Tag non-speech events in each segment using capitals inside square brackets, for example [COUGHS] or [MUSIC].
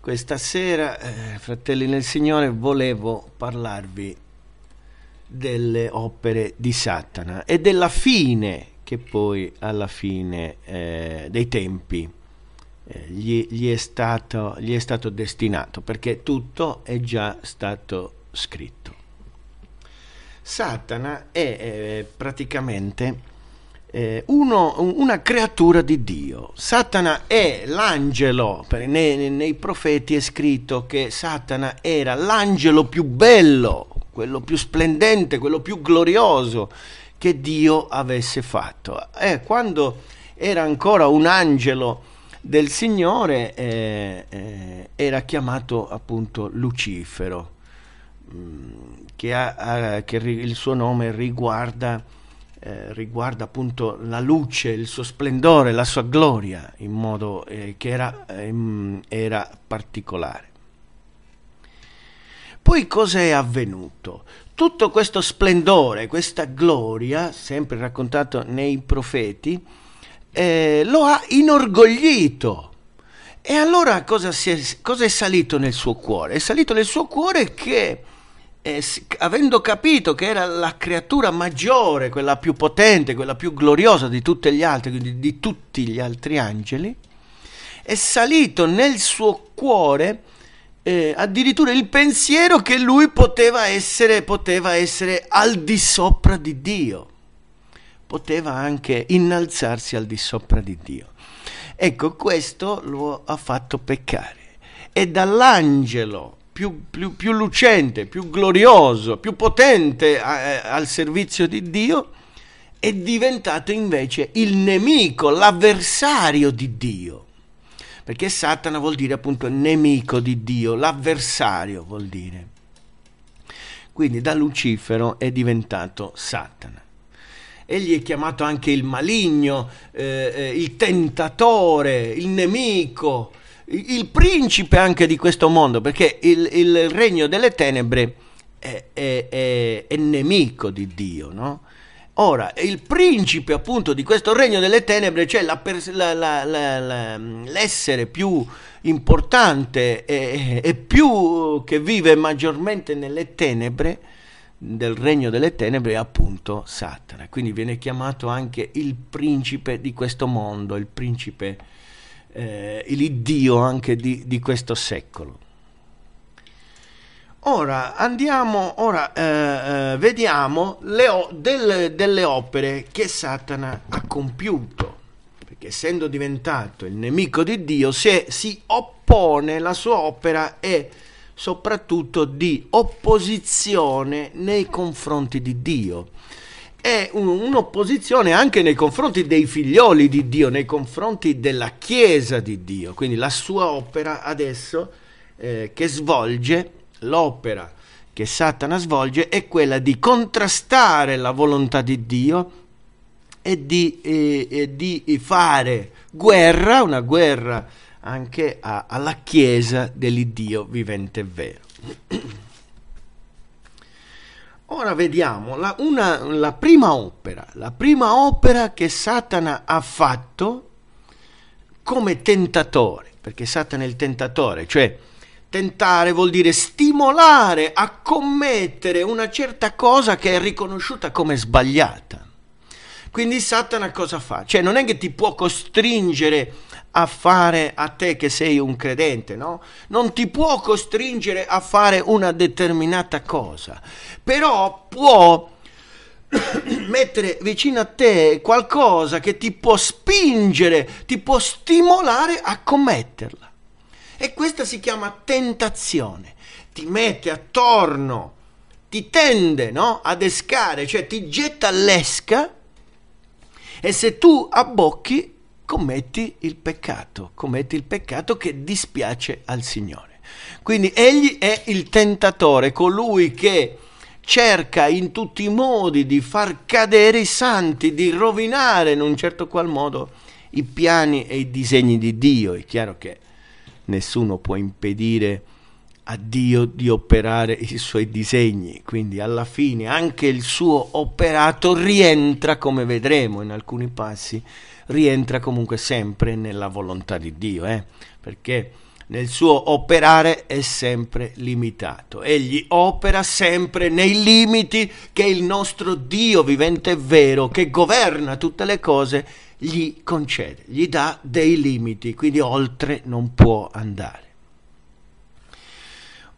Questa sera, eh, fratelli nel Signore, volevo parlarvi delle opere di Satana e della fine che poi alla fine eh, dei tempi eh, gli, gli, è stato, gli è stato destinato, perché tutto è già stato scritto. Satana è eh, praticamente eh, uno, una creatura di Dio. Satana è l'angelo, nei, nei profeti è scritto che Satana era l'angelo più bello, quello più splendente, quello più glorioso che Dio avesse fatto. Eh, quando era ancora un angelo del Signore, eh, eh, era chiamato appunto Lucifero, mh, mm, che, ha, ha, che ri, il suo nome riguarda eh, riguarda appunto la luce, il suo splendore, la sua gloria, in modo eh, che era, eh, era particolare. Poi cosa è avvenuto? Tutto questo splendore, questa gloria, sempre raccontato nei profeti, eh, lo ha inorgoglito. E allora cosa è, cosa, è, salito nel suo cuore? È salito nel suo cuore che eh, avendo capito che era la creatura maggiore, quella più potente, quella più gloriosa di tutti gli altri, quindi di tutti gli altri angeli, è salito nel suo cuore eh, addirittura il pensiero che lui poteva essere, poteva essere al di sopra di Dio, poteva anche innalzarsi al di sopra di Dio. Ecco, questo lo ha fatto peccare. E dall'angelo più, più, più lucente, più glorioso, più potente a, eh, al servizio di Dio, è diventato invece il nemico, l'avversario di Dio. Perché Satana vuol dire appunto nemico di Dio, l'avversario vuol dire. Quindi da Lucifero è diventato Satana egli è chiamato anche il maligno, eh, eh il tentatore, il nemico, il principe anche di questo mondo, perché il, il regno delle tenebre è, è, è, è nemico di Dio, no? Ora, il principe appunto di questo regno delle tenebre, cioè la pers- la, la, l'essere più importante e, e, più che vive maggiormente nelle tenebre del regno delle tenebre è appunto Satana. Quindi viene chiamato anche il principe di questo mondo, il principe eh, l'iddio anche di, di, questo secolo. Ora andiamo, ora eh, eh vediamo le, del, delle opere che Satana ha compiuto, perché essendo diventato il nemico di Dio si, si oppone, la sua opera è soprattutto di opposizione nei confronti di Dio è un'opposizione anche nei confronti dei figlioli di Dio, nei confronti della Chiesa di Dio, quindi la sua opera adesso eh, che svolge, l'opera che Satana svolge è quella di contrastare la volontà di Dio e di, e, e di fare guerra, una guerra anche a, alla Chiesa dell'Iddio vivente e vero. [CLEARS THROAT] Ora vediamo la, una, la, prima opera, la prima opera che Satana ha fatto come tentatore, perché Satana è il tentatore, cioè tentare vuol dire stimolare a commettere una certa cosa che è riconosciuta come sbagliata. Quindi Satana cosa fa? Cioè non è che ti può costringere a fare a te che sei un credente, no? Non ti può costringere a fare una determinata cosa, però può [COUGHS] mettere vicino a te qualcosa che ti può spingere, ti può stimolare a commetterla. E questa si chiama tentazione. Ti mette attorno, ti tende no? ad escare, cioè ti getta all'esca e se tu abbocchi commetti il peccato, commetti il peccato che dispiace al Signore. Quindi egli è il tentatore, colui che cerca in tutti i modi di far cadere i santi, di rovinare in un certo qual modo i piani e i disegni di Dio. È chiaro che nessuno può impedire a Dio di operare i suoi disegni, quindi alla fine anche il suo operato rientra, come vedremo in alcuni passi, rientra comunque sempre nella volontà di Dio, eh? perché nel suo operare è sempre limitato. Egli opera sempre nei limiti che il nostro Dio vivente e vero, che governa tutte le cose, gli concede, gli dà dei limiti, quindi oltre non può andare.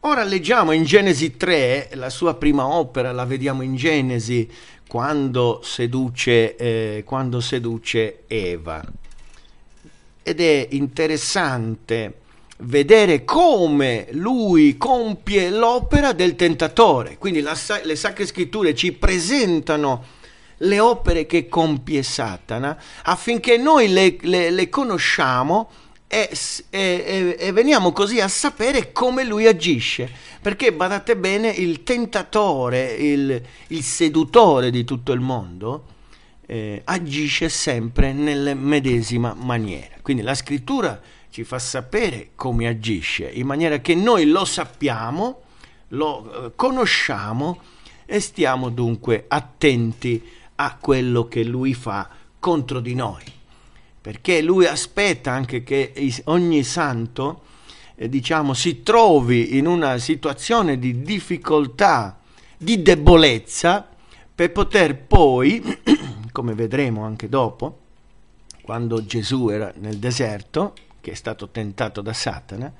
Ora leggiamo in Genesi 3, la sua prima opera, la vediamo in Genesi, quando seduce, eh, quando seduce Eva. Ed è interessante vedere come lui compie l'opera del tentatore. Quindi la, le sacre scritture ci presentano le opere che compie Satana affinché noi le, le, le conosciamo e, e, e, veniamo così a sapere come lui agisce. Perché badate bene, il tentatore, il, il sedutore di tutto il mondo, eh, agisce sempre nella medesima maniera. Quindi la scrittura ci fa sapere come agisce, in maniera che noi lo sappiamo, lo eh, conosciamo e stiamo dunque attenti a quello che lui fa contro di noi perché lui aspetta anche che ogni santo eh, diciamo, si trovi in una situazione di difficoltà, di debolezza, per poter poi, [CLEARS THROAT] come vedremo anche dopo, quando Gesù era nel deserto, che è stato tentato da Satana,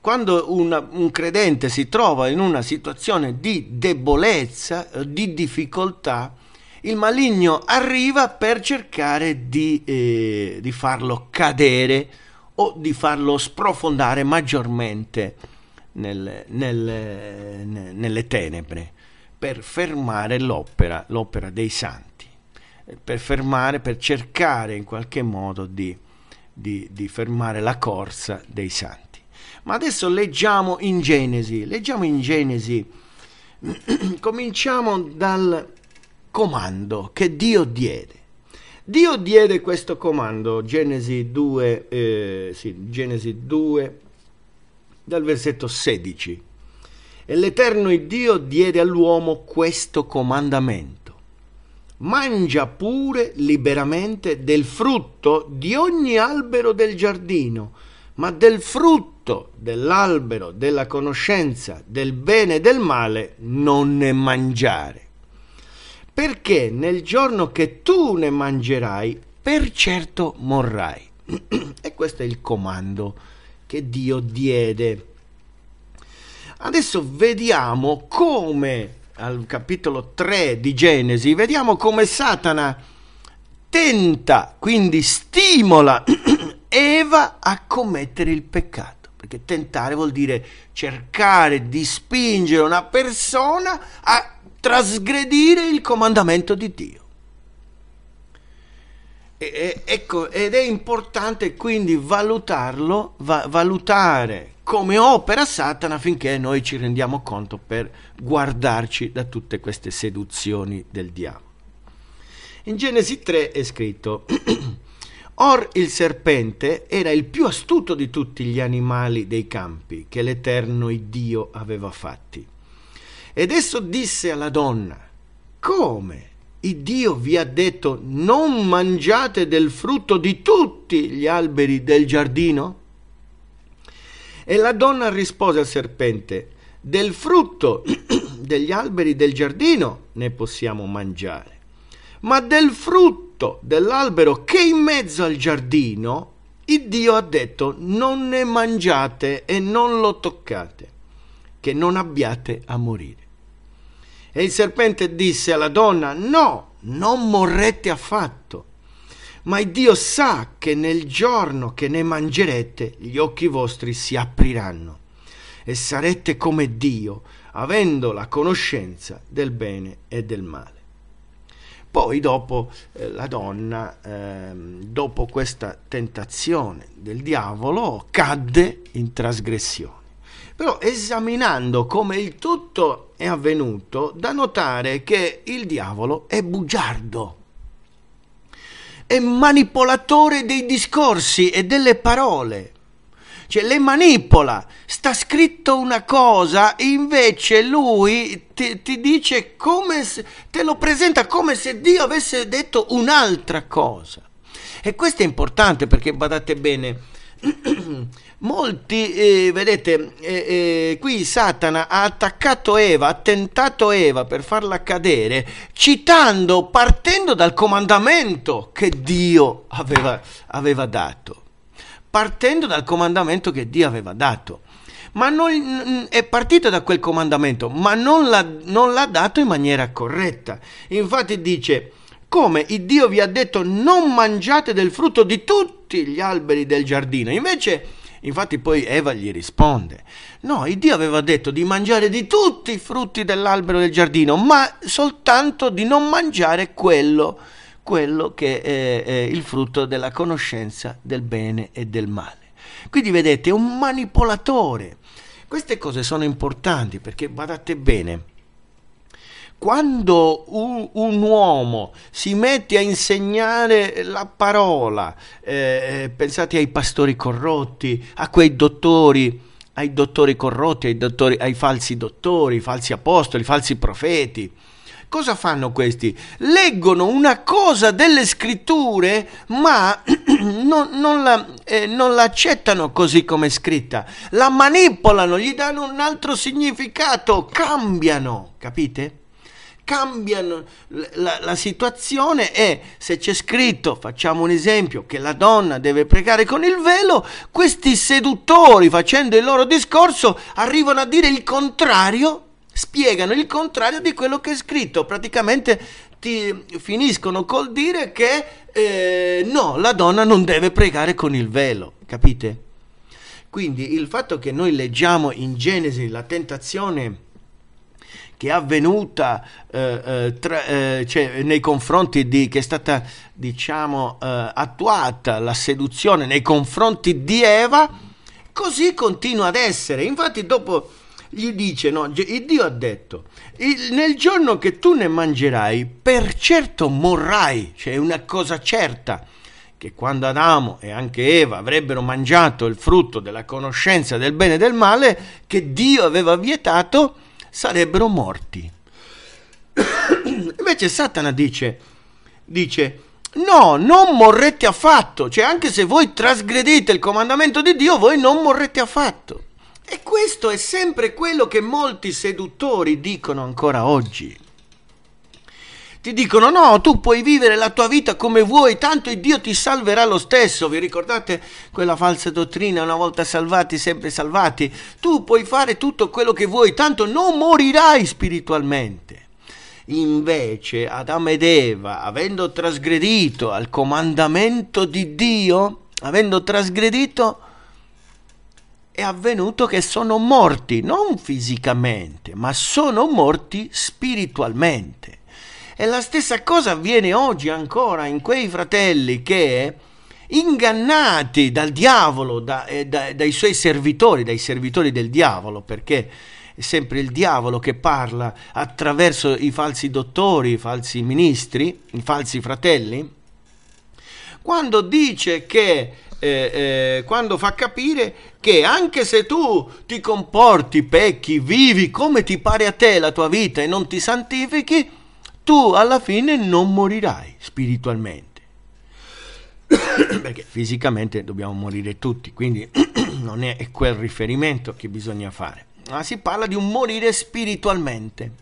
quando una, un credente si trova in una situazione di debolezza, eh, di difficoltà, il maligno arriva per cercare di, eh, di farlo cadere o di farlo sprofondare maggiormente nel, nel, nelle tenebre per fermare l'opera, l'opera dei santi, eh, per fermare, per cercare in qualche modo di, di, di fermare la corsa dei santi. Ma adesso leggiamo in Genesi, leggiamo in Genesi, [CLEARS THROAT] cominciamo dal, comando che Dio diede. Dio diede questo comando, Genesi 2, eh, sì, Genesi 2 dal versetto 16. E l'Eterno Dio diede all'uomo questo comandamento. Mangia pure liberamente del frutto di ogni albero del giardino, ma del frutto dell'albero della conoscenza del bene e del male non ne mangiare perché nel giorno che tu ne mangerai, per certo morrai. [CLEARS THROAT] e questo è il comando che Dio diede. Adesso vediamo come, al capitolo 3 di Genesi, vediamo come Satana tenta, quindi stimola [CLEARS THROAT] Eva a commettere il peccato perché tentare vuol dire cercare di spingere una persona a trasgredire il comandamento di Dio. E, ecco, ed è importante quindi valutarlo, va, valutare come opera Satana affinché noi ci rendiamo conto per guardarci da tutte queste seduzioni del diavolo. In Genesi 3 è scritto, [CLEARS THROAT] Or il serpente era il più astuto di tutti gli animali dei campi che l'Eterno Dio aveva fatti. Ed esso disse alla donna, Come? Il Dio vi ha detto non mangiate del frutto di tutti gli alberi del giardino? E la donna rispose al serpente, del frutto [CLEARS THROAT] degli alberi del giardino ne possiamo mangiare, ma del frutto dell'albero che è in mezzo al giardino, il Dio ha detto non ne mangiate e non lo toccate, che non abbiate a morire. E il serpente disse alla donna, no, non morrete affatto. Ma Dio sa che nel giorno che ne mangerete gli occhi vostri si apriranno e sarete come Dio, avendo la conoscenza del bene e del male. Poi dopo eh, la donna, eh, dopo questa tentazione del diavolo, cadde in trasgressione. Però esaminando come il tutto è avvenuto, da notare che il diavolo è bugiardo, è manipolatore dei discorsi e delle parole. Cioè le manipola, sta scritto una cosa invece lui ti, ti dice come se, te lo presenta come se Dio avesse detto un'altra cosa. E questo è importante perché badate bene, [CLEARS THROAT] Molti, eh, vedete, eh, eh, qui Satana ha attaccato Eva, ha tentato Eva per farla cadere, citando, partendo dal comandamento che Dio aveva, aveva dato. Partendo dal comandamento che Dio aveva dato. Ma non, è partito da quel comandamento, ma non l'ha, non l'ha dato in maniera corretta. Infatti dice, come il Dio vi ha detto non mangiate del frutto di tutti gli alberi del giardino. Invece Infatti poi Eva gli risponde, no, il Dio aveva detto di mangiare di tutti i frutti dell'albero del giardino, ma soltanto di non mangiare quello, quello che è, è il frutto della conoscenza del bene e del male. Quindi vedete, è un manipolatore. Queste cose sono importanti perché, guardate bene, quando un, un, uomo si mette a insegnare la parola, eh, eh, pensate ai pastori corrotti, a quei dottori, ai dottori corrotti, ai, dottori, ai falsi dottori, falsi apostoli, falsi profeti. Cosa fanno questi? Leggono una cosa delle scritture, ma [CLEARS THROAT] non, non, la, eh, non la così come è scritta. La manipolano, gli danno un altro significato, cambiano, capite? cambiano la, la, situazione e se c'è scritto, facciamo un esempio, che la donna deve pregare con il velo, questi seduttori facendo il loro discorso arrivano a dire il contrario, spiegano il contrario di quello che è scritto, praticamente ti finiscono col dire che eh, no, la donna non deve pregare con il velo, capite? Quindi il fatto che noi leggiamo in Genesi la tentazione che è avvenuta eh, eh, tra, eh, cioè, nei confronti di che è stata diciamo eh, attuata la seduzione nei confronti di Eva così continua ad essere infatti dopo gli dice no, Dio ha detto nel giorno che tu ne mangerai per certo morrai cioè è una cosa certa che quando Adamo e anche Eva avrebbero mangiato il frutto della conoscenza del bene e del male che Dio aveva vietato sarebbero morti. [COUGHS] Invece Satana dice, dice, no, non morrete affatto, cioè anche se voi trasgredite il comandamento di Dio, voi non morrete affatto. E questo è sempre quello che molti seduttori dicono ancora oggi ti dicono no, tu puoi vivere la tua vita come vuoi, tanto Dio ti salverà lo stesso. Vi ricordate quella falsa dottrina, una volta salvati, sempre salvati? Tu puoi fare tutto quello che vuoi, tanto non morirai spiritualmente. Invece Adamo ed Eva, avendo trasgredito al comandamento di Dio, avendo trasgredito, è avvenuto che sono morti non fisicamente, ma sono morti spiritualmente. E la stessa cosa avviene oggi ancora in quei fratelli che, ingannati dal diavolo, da, eh, da, dai suoi servitori, dai servitori del diavolo, perché è sempre il diavolo che parla attraverso i falsi dottori, i falsi ministri, i falsi fratelli, quando dice che eh, eh, quando fa capire che anche se tu ti comporti, pecchi, vivi come ti pare a te la tua vita e non ti santifichi, tu alla fine non morirai spiritualmente. [COUGHS] Perché fisicamente dobbiamo morire tutti, quindi [COUGHS] non è quel riferimento che bisogna fare, ma si parla di un morire spiritualmente.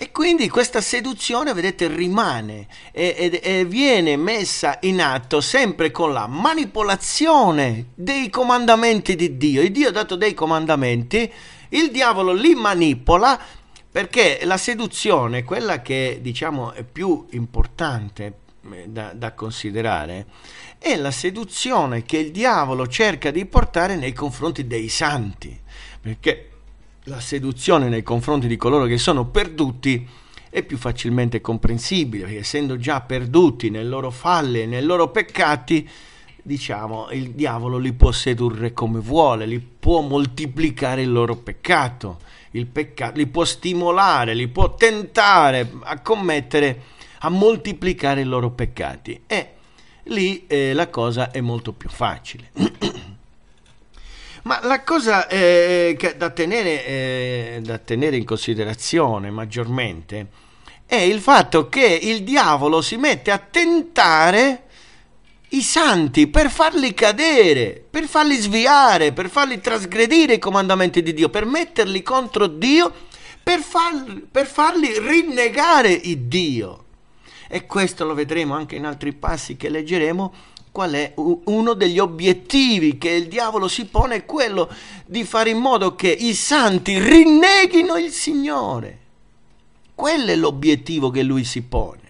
E quindi questa seduzione, vedete, rimane e, e, e, viene messa in atto sempre con la manipolazione dei comandamenti di Dio. Il Dio ha dato dei comandamenti, il diavolo li manipola perché la seduzione, quella che diciamo è più importante eh, da, da considerare, è la seduzione che il diavolo cerca di portare nei confronti dei santi. Perché la seduzione nei confronti di coloro che sono perduti è più facilmente comprensibile, perché essendo già perduti nel loro falle, nei loro peccati, diciamo, il diavolo li può sedurre come vuole, li può moltiplicare il loro peccato il peccato, li può stimolare, li può tentare a commettere, a moltiplicare i loro peccati. E lì eh, la cosa è molto più facile. [CLEARS THROAT] Ma la cosa eh, da, tenere, eh, da tenere in considerazione maggiormente è il fatto che il diavolo si mette a tentare i santi per farli cadere, per farli sviare, per farli trasgredire i comandamenti di Dio, per metterli contro Dio, per, far, per farli rinnegare il Dio. E questo lo vedremo anche in altri passi che leggeremo, qual è uno degli obiettivi che il diavolo si pone quello di fare in modo che i santi rinneghino il Signore. Quello è l'obiettivo che lui si pone.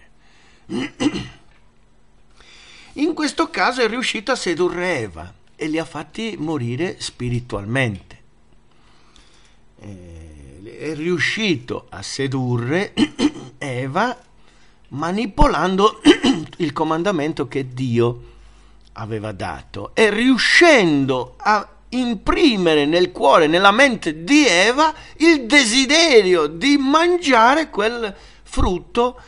[CLEARS THROAT] In questo caso è riuscito a sedurre Eva e li ha fatti morire spiritualmente. Eh, è riuscito a sedurre [CLEARS THROAT] Eva manipolando [CLEARS THROAT] il comandamento che Dio aveva dato e riuscendo a imprimere nel cuore, nella mente di Eva il desiderio di mangiare quel frutto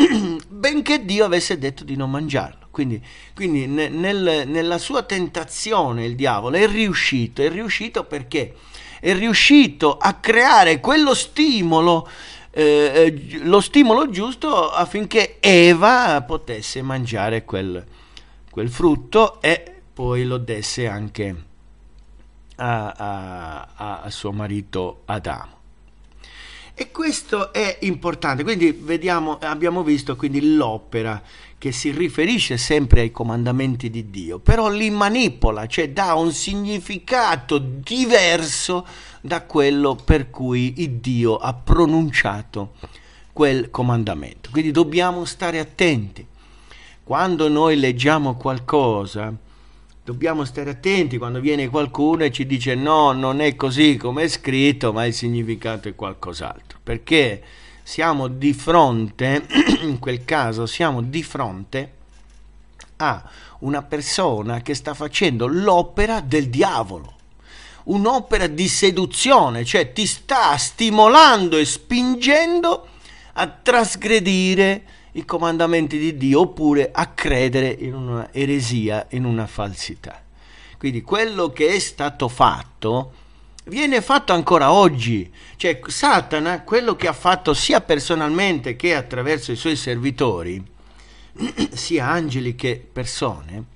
[CLEARS THROAT] benché Dio avesse detto di non mangiarlo. Quindi, quindi nel, nella sua tentazione il diavolo è riuscito, è riuscito perché è riuscito a creare quello stimolo, eh, eh lo stimolo giusto affinché Eva potesse mangiare quel, quel frutto e poi lo desse anche a, a, a, suo marito Adamo. E questo è importante, quindi vediamo, abbiamo visto l'opera che si riferisce sempre ai comandamenti di Dio, però li manipola, cioè dà un significato diverso da quello per cui Dio ha pronunciato quel comandamento. Quindi dobbiamo stare attenti. Quando noi leggiamo qualcosa, dobbiamo stare attenti quando viene qualcuno e ci dice no, non è così come è scritto, ma il significato è qualcos'altro. Perché? siamo di fronte, [CLEARS THROAT] in quel caso siamo di fronte a una persona che sta facendo l'opera del diavolo, un'opera di seduzione, cioè ti sta stimolando e spingendo a trasgredire i comandamenti di Dio oppure a credere in una eresia, in una falsità. Quindi quello che è stato fatto viene fatto ancora oggi. Cioè, Satana, quello che ha fatto sia personalmente che attraverso i suoi servitori, [CLEARS THROAT] sia angeli che persone,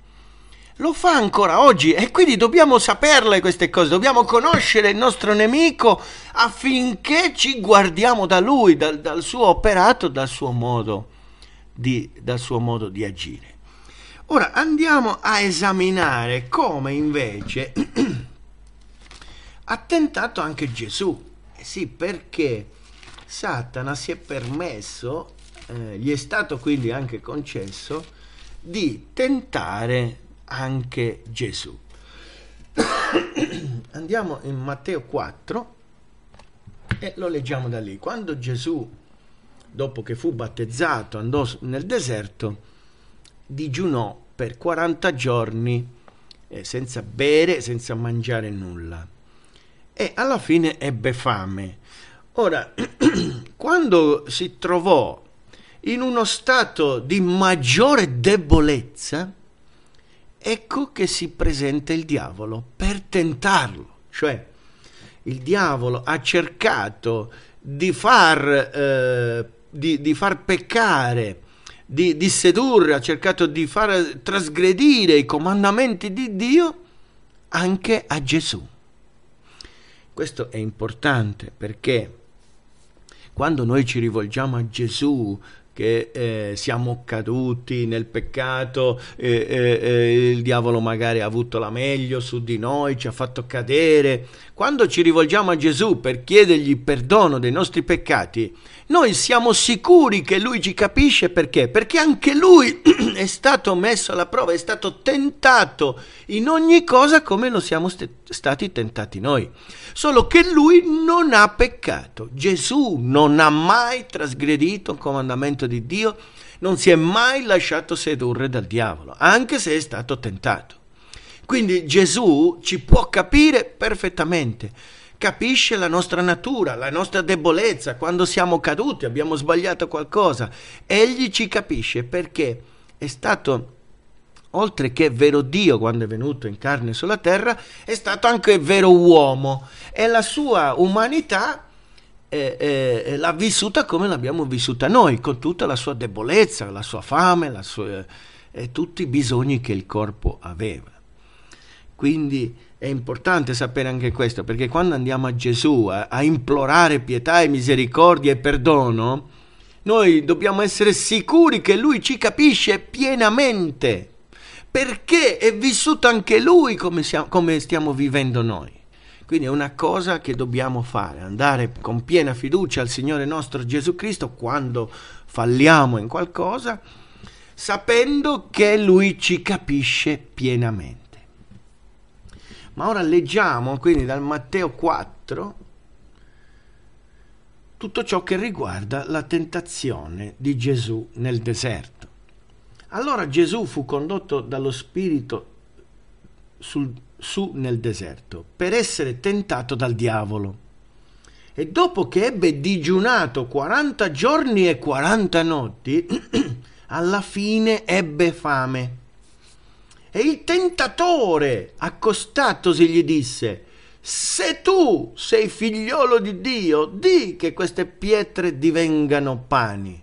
lo fa ancora oggi e quindi dobbiamo saperle queste cose, dobbiamo conoscere il nostro nemico affinché ci guardiamo da lui, dal, dal suo operato, dal suo, modo di, dal suo modo di agire. Ora andiamo a esaminare come invece [CLEARS THROAT] ha tentato anche Gesù. Eh sì, perché Satana si è permesso, eh, gli è stato quindi anche concesso, di tentare anche Gesù. [COUGHS] Andiamo in Matteo 4 e lo leggiamo da lì. Quando Gesù, dopo che fu battezzato, andò nel deserto, digiunò per 40 giorni eh, senza bere, senza mangiare nulla e alla fine ebbe fame. Ora, [CLEARS THROAT] quando si trovò in uno stato di maggiore debolezza, ecco che si presenta il diavolo per tentarlo, cioè il diavolo ha cercato di far, eh, di, di far peccare, di, di, sedurre, ha cercato di far trasgredire i comandamenti di Dio anche a Gesù. Questo è importante perché quando noi ci rivolgiamo a Gesù che eh, siamo caduti nel peccato, eh, eh, eh, il diavolo magari ha avuto la meglio su di noi, ci ha fatto cadere. Quando ci rivolgiamo a Gesù per chiedergli perdono dei nostri peccati, noi siamo sicuri che lui ci capisce perché? Perché anche lui [CLEARS THROAT] è stato messo alla prova, è stato tentato in ogni cosa come lo siamo st- stati tentati noi. Solo che lui non ha peccato. Gesù non ha mai trasgredito un comandamento di Dio, non si è mai lasciato sedurre dal diavolo, anche se è stato tentato. Quindi Gesù ci può capire perfettamente capisce la nostra natura, la nostra debolezza, quando siamo caduti, abbiamo sbagliato qualcosa. Egli ci capisce perché è stato oltre che vero Dio quando è venuto in carne sulla terra, è stato anche vero uomo e la sua umanità eh, eh, l'ha vissuta come l'abbiamo vissuta noi, con tutta la sua debolezza, la sua fame la sua, eh, e tutti i bisogni che il corpo aveva. Quindi è importante sapere anche questo, perché quando andiamo a Gesù a, a implorare pietà e misericordia e perdono, noi dobbiamo essere sicuri che Lui ci capisce pienamente, perché è vissuto anche Lui come, siamo, come stiamo vivendo noi. Quindi è una cosa che dobbiamo fare, andare con piena fiducia al Signore nostro Gesù Cristo quando falliamo in qualcosa, sapendo che Lui ci capisce pienamente. Ma ora leggiamo quindi dal Matteo 4 tutto ciò che riguarda la tentazione di Gesù nel deserto. Allora Gesù fu condotto dallo Spirito sul, su nel deserto per essere tentato dal diavolo. E dopo che ebbe digiunato 40 giorni e 40 notti, [CLEARS THROAT] alla fine ebbe fame. E il tentatore, accostatosi, gli disse, Se tu sei figliolo di Dio, di che queste pietre divengano pani.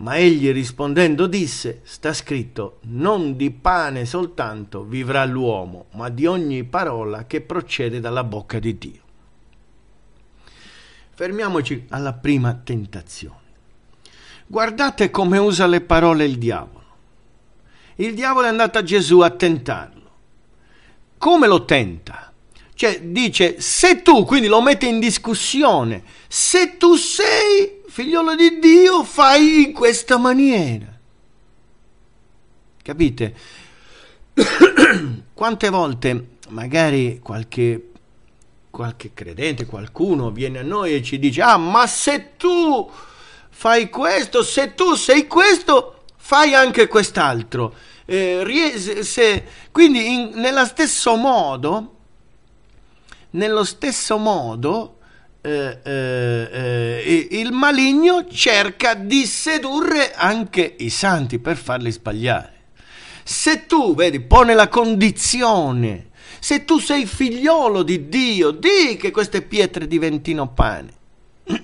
Ma egli rispondendo disse, sta scritto, non di pane soltanto vivrà l'uomo, ma di ogni parola che procede dalla bocca di Dio. Fermiamoci alla prima tentazione. Guardate come usa le parole il diavolo il diavolo è andato a Gesù a tentarlo. Come lo tenta? Cioè dice, se tu, quindi lo mette in discussione, se tu sei figliolo di Dio, fai in questa maniera. Capite? [COUGHS] Quante volte magari qualche, qualche credente, qualcuno viene a noi e ci dice, ah, ma se tu fai questo, se tu sei questo, fai anche quest'altro. Eh, ries- se, quindi in, nello stesso modo, nello stesso modo eh, eh, eh il maligno cerca di sedurre anche i santi per farli sbagliare. Se tu, vedi, pone la condizione, se tu sei figliolo di Dio, di che queste pietre diventino pane.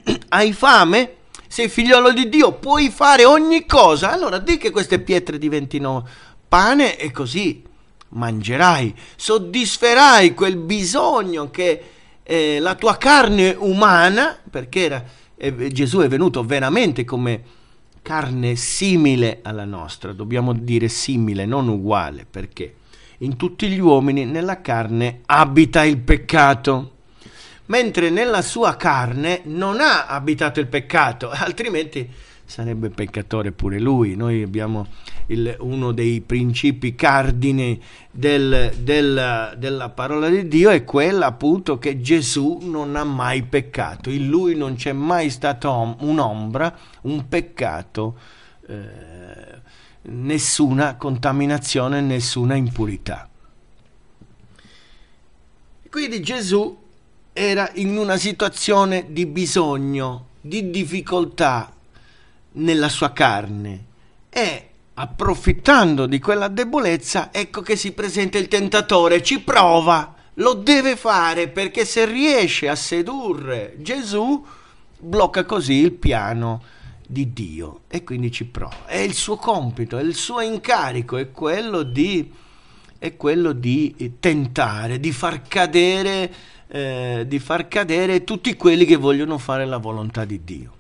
[CLEARS THROAT] Hai fame? sei figliolo di Dio, puoi fare ogni cosa. Allora di che queste pietre diventino pane e così mangerai, soddisferai quel bisogno che eh, la tua carne umana, perché era, eh, Gesù è venuto veramente come carne simile alla nostra, dobbiamo dire simile, non uguale, perché in tutti gli uomini nella carne abita il peccato mentre nella sua carne non ha abitato il peccato, [LAUGHS] altrimenti sarebbe peccatore pure lui. Noi abbiamo il, uno dei principi cardini del, del, della parola di Dio, è quella appunto che Gesù non ha mai peccato, in lui non c'è mai stato un'ombra, un peccato, eh, nessuna contaminazione, nessuna impurità. Quindi Gesù era in una situazione di bisogno, di difficoltà nella sua carne e approfittando di quella debolezza ecco che si presenta il tentatore, ci prova, lo deve fare perché se riesce a sedurre Gesù blocca così il piano di Dio e quindi ci prova. È il suo compito, è il suo incarico, è quello di, è quello di tentare, di far cadere eh, di far cadere tutti quelli che vogliono fare la volontà di Dio.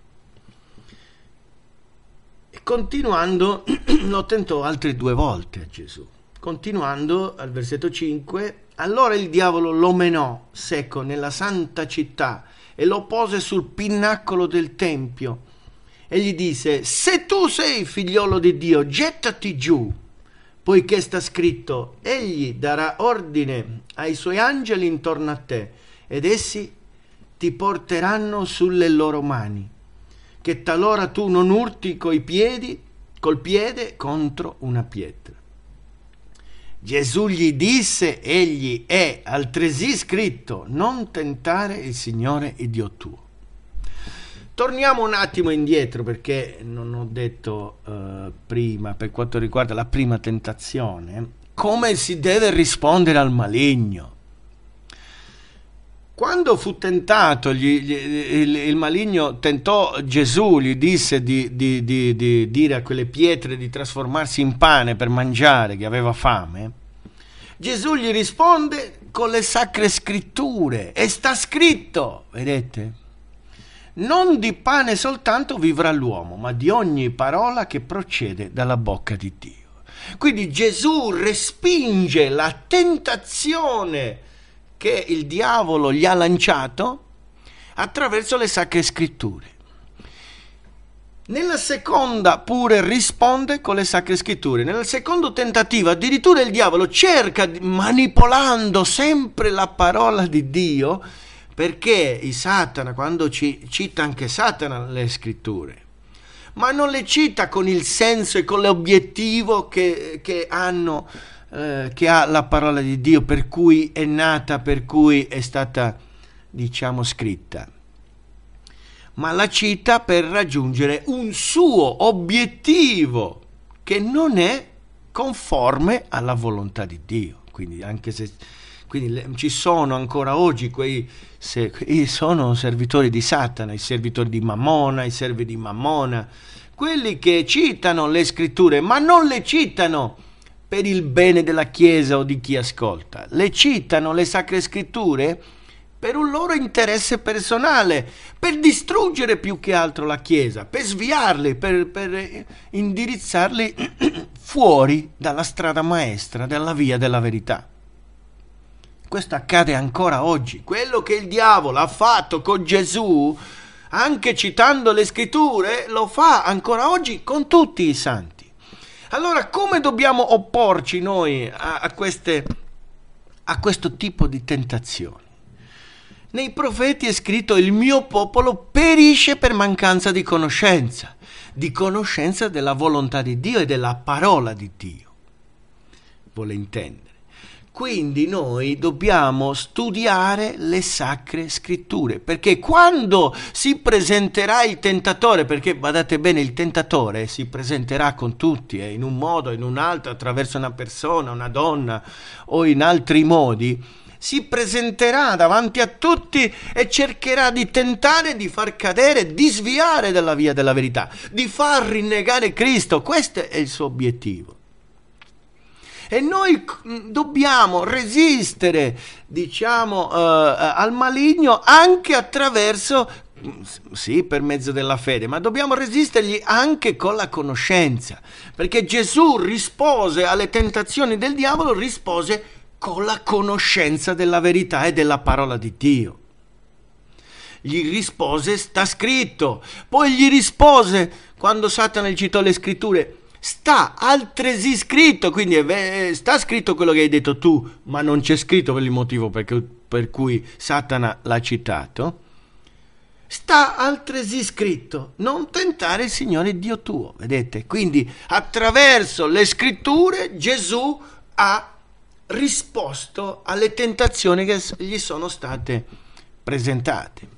E continuando, lo [CLEARS THROAT] tentò altre due volte a Gesù. Continuando al versetto 5, allora il diavolo lo menò secco nella santa città e lo pose sul pinnacolo del tempio e gli disse, se tu sei figliolo di Dio, gettati giù poiché sta scritto, egli darà ordine ai suoi angeli intorno a te, ed essi ti porteranno sulle loro mani, che talora tu non urti coi piedi, col piede contro una pietra. Gesù gli disse, egli è altresì scritto, non tentare il Signore il Dio tuo. Torniamo un attimo indietro perché non ho detto eh, prima, per quanto riguarda la prima tentazione, come si deve rispondere al maligno. Quando fu tentato, gli, gli, il, il, maligno tentò Gesù, gli disse di, di, di, di dire a quelle pietre di trasformarsi in pane per mangiare, che aveva fame. Gesù gli risponde con le sacre scritture e sta scritto, vedete? Non di pane soltanto vivrà l'uomo, ma di ogni parola che procede dalla bocca di Dio. Quindi Gesù respinge la tentazione che il diavolo gli ha lanciato attraverso le sacre scritture. Nella seconda pure risponde con le sacre scritture. Nel secondo tentativo addirittura il diavolo cerca, manipolando sempre la parola di Dio, perché il Satana, quando ci, cita anche Satana le scritture, ma non le cita con il senso e con l'obiettivo che, che hanno, eh, che ha la parola di Dio, per cui è nata, per cui è stata, diciamo, scritta ma la cita per raggiungere un suo obiettivo che non è conforme alla volontà di Dio. Quindi anche se quindi le, ci sono ancora oggi quei, se, quei, sono servitori di Satana, i servitori di Mammona, i servi di Mammona, quelli che citano le scritture, ma non le citano per il bene della Chiesa o di chi ascolta, le citano le sacre scritture per un loro interesse personale, per distruggere più che altro la Chiesa, per sviarli, per, per indirizzarli [CLEARS THROAT] fuori dalla strada maestra, dalla via della verità. Questo accade ancora oggi. Quello che il diavolo ha fatto con Gesù, anche citando le scritture, lo fa ancora oggi con tutti i santi. Allora come dobbiamo opporci noi a, a, queste, a questo tipo di tentazioni? Nei profeti è scritto il mio popolo perisce per mancanza di conoscenza, di conoscenza della volontà di Dio e della parola di Dio. Volentendo. Quindi noi dobbiamo studiare le sacre scritture, perché quando si presenterà il tentatore, perché badate bene, il tentatore si presenterà con tutti, eh, in un modo, o in un altro, attraverso una persona, una donna o in altri modi, si presenterà davanti a tutti e cercherà di tentare di far cadere, di sviare dalla via della verità, di far rinnegare Cristo. Questo è il suo obiettivo e noi mm, dobbiamo resistere, diciamo, eh, eh, al maligno anche attraverso mm, sì, per mezzo della fede, ma dobbiamo resistergli anche con la conoscenza, perché Gesù rispose alle tentazioni del diavolo, rispose con la conoscenza della verità e della parola di Dio. Gli rispose, sta scritto, poi gli rispose, quando Satana citò le scritture, sta altresì scritto, quindi eh, sta scritto quello che hai detto tu, ma non c'è scritto per il motivo perché, per cui Satana l'ha citato. Sta altresì scritto, non tentare il Signore Dio tuo, vedete? Quindi attraverso le scritture Gesù ha risposto alle tentazioni che gli sono state presentate.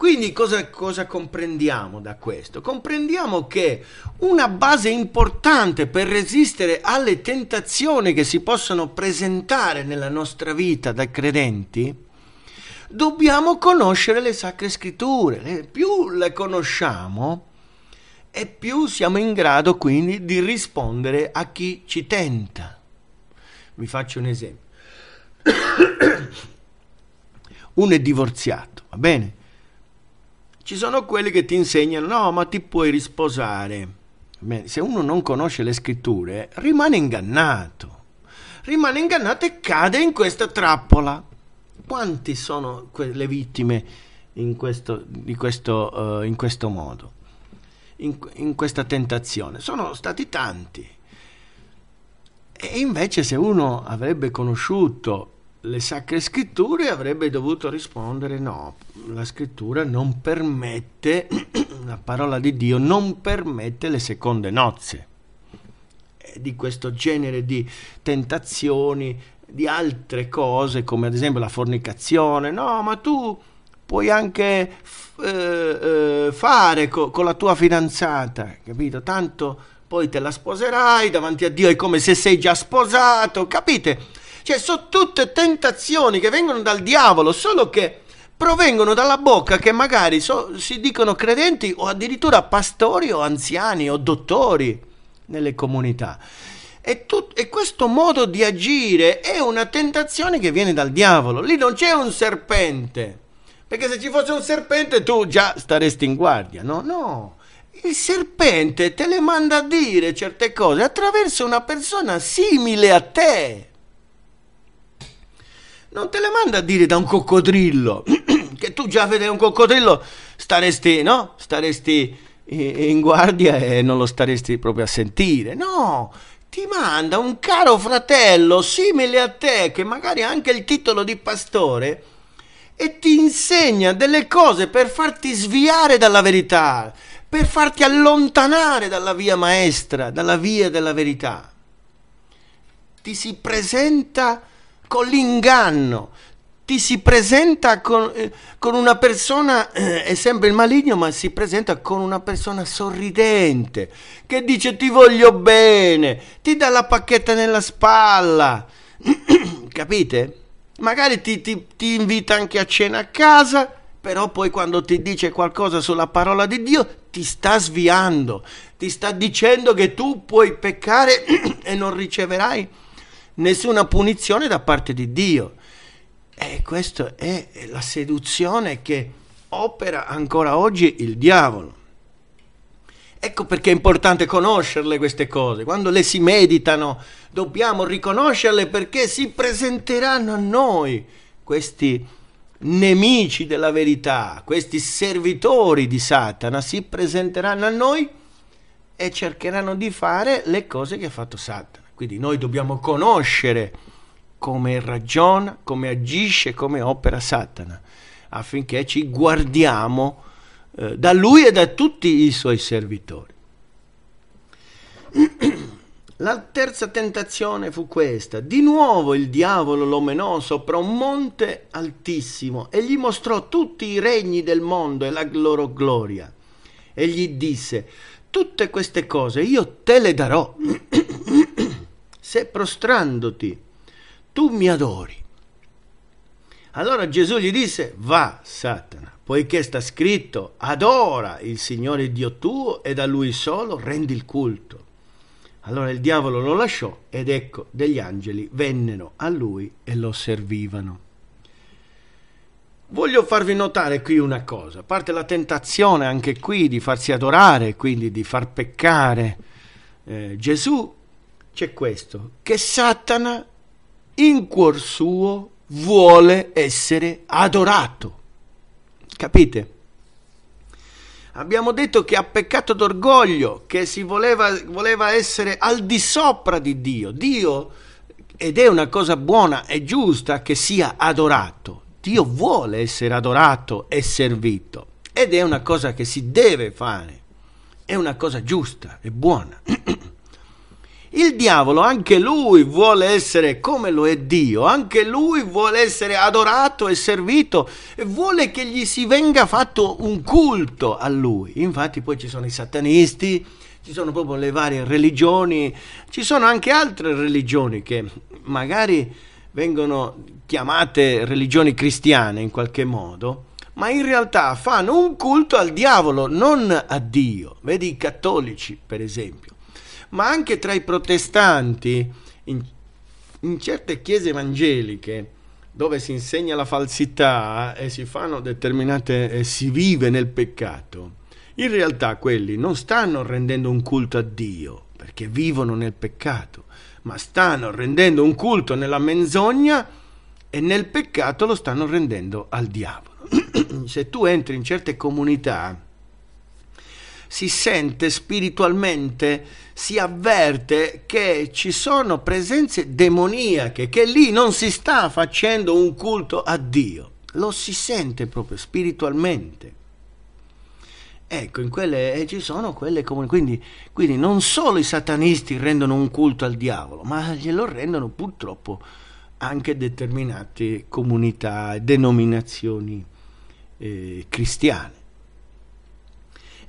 Quindi cosa, cosa comprendiamo da questo? Comprendiamo che una base importante per resistere alle tentazioni che si possono presentare nella nostra vita da credenti dobbiamo conoscere le sacre scritture. Più le conosciamo e più siamo in grado quindi di rispondere a chi ci tenta. Vi faccio un esempio. [COUGHS] Uno è divorziato, va bene? Ci sono quelli che ti insegnano, no, ma ti puoi risposare. Beh, se uno non conosce le scritture, rimane ingannato. Rimane ingannato e cade in questa trappola. Quanti sono que- le vittime in questo, questo, uh, in questo modo? In, in questa tentazione? Sono stati tanti. E invece se uno avrebbe conosciuto le sacre scritture avrebbe dovuto rispondere no, la scrittura non permette, [CLEARS THROAT] la parola di Dio non permette le seconde nozze di questo genere di tentazioni, di altre cose come ad esempio la fornicazione, no ma tu puoi anche eh, eh, fare co- con la tua fidanzata, capito? Tanto poi te la sposerai davanti a Dio, è come se sei già sposato, capite? Cioè, sono tutte tentazioni che vengono dal diavolo, solo che provengono dalla bocca che magari so, si dicono credenti o addirittura pastori o anziani o dottori nelle comunità. E, tut- e, questo modo di agire è una tentazione che viene dal diavolo. Lì non c'è un serpente. Perché se ci fosse un serpente tu già staresti in guardia. No, no. Il serpente te le manda a dire certe cose attraverso una persona simile a te non te le manda a dire da un coccodrillo, [CLEARS THROAT] che tu già vedi un coccodrillo, staresti, no? Staresti eh, in guardia e non lo staresti proprio a sentire, no? Ti manda un caro fratello simile a te, che magari ha anche il titolo di pastore, e ti insegna delle cose per farti sviare dalla verità, per farti allontanare dalla via maestra, dalla via della verità. Ti si presenta con l'inganno. Ti si presenta con, eh, con una persona, eh, è sempre il maligno, ma si presenta con una persona sorridente, che dice ti voglio bene, ti dà la pacchetta nella spalla. [CLEARS THROAT] Capite? Magari ti, ti, ti invita anche a cena a casa però poi quando ti dice qualcosa sulla parola di Dio ti sta sviando, ti sta dicendo che tu puoi peccare [CLEARS THROAT] e non riceverai nessuna punizione da parte di Dio. E questa è la seduzione che opera ancora oggi il diavolo. Ecco perché è importante conoscerle queste cose. Quando le si meditano, dobbiamo riconoscerle perché si presenteranno a noi questi nemici della verità, questi servitori di Satana, si presenteranno a noi e cercheranno di fare le cose che ha fatto Satana. Quindi noi dobbiamo conoscere come ragiona, come agisce, come opera Satana, affinché ci guardiamo eh, da lui e da tutti i suoi servitori. [CLEARS THROAT] La terza tentazione fu questa. Di nuovo il diavolo lo menò sopra un monte altissimo e gli mostrò tutti i regni del mondo e la loro gloria. E gli disse, tutte queste cose io te le darò [CLEARS THROAT] se prostrandoti tu mi adori. Allora Gesù gli disse, va Satana, poiché sta scritto, adora il Signore Dio tuo ed a lui solo rendi il culto. Allora il diavolo lo lasciò ed ecco degli angeli vennero a lui e lo servivano. Voglio farvi notare qui una cosa, a parte la tentazione anche qui di farsi adorare, quindi di far peccare eh, Gesù, c'è questo, che Satana in cuor suo vuole essere adorato. Capite? Abbiamo detto che ha peccato d'orgoglio, che si voleva, voleva essere al di sopra di Dio. Dio, ed è una cosa buona e giusta che sia adorato. Dio vuole essere adorato e servito. Ed è una cosa che si deve fare. È una cosa giusta e buona. [CLEARS THROAT] Il diavolo anche lui vuole essere come lo è Dio, anche lui vuole essere adorato e servito, e vuole che gli si venga fatto un culto a lui. Infatti poi ci sono i satanisti, ci sono proprio le varie religioni, ci sono anche altre religioni che magari vengono chiamate religioni cristiane in qualche modo, ma in realtà fanno un culto al diavolo, non a Dio. Vedi i cattolici, per esempio ma anche tra i protestanti, in, in certe chiese evangeliche dove si insegna la falsità e si fanno determinate eh, si vive nel peccato. In realtà quelli non stanno rendendo un culto a Dio, perché vivono nel peccato, ma stanno rendendo un culto nella menzogna e nel peccato lo stanno rendendo al diavolo. [CLEARS THROAT] Se tu entri in certe comunità si sente spiritualmente, si avverte che ci sono presenze demoniache, che lì non si sta facendo un culto a Dio, lo si sente proprio spiritualmente. Ecco, in quelle, eh, ci sono quelle comuni. Quindi, quindi, non solo i satanisti rendono un culto al diavolo, ma glielo rendono purtroppo anche determinate comunità, e denominazioni eh, cristiane.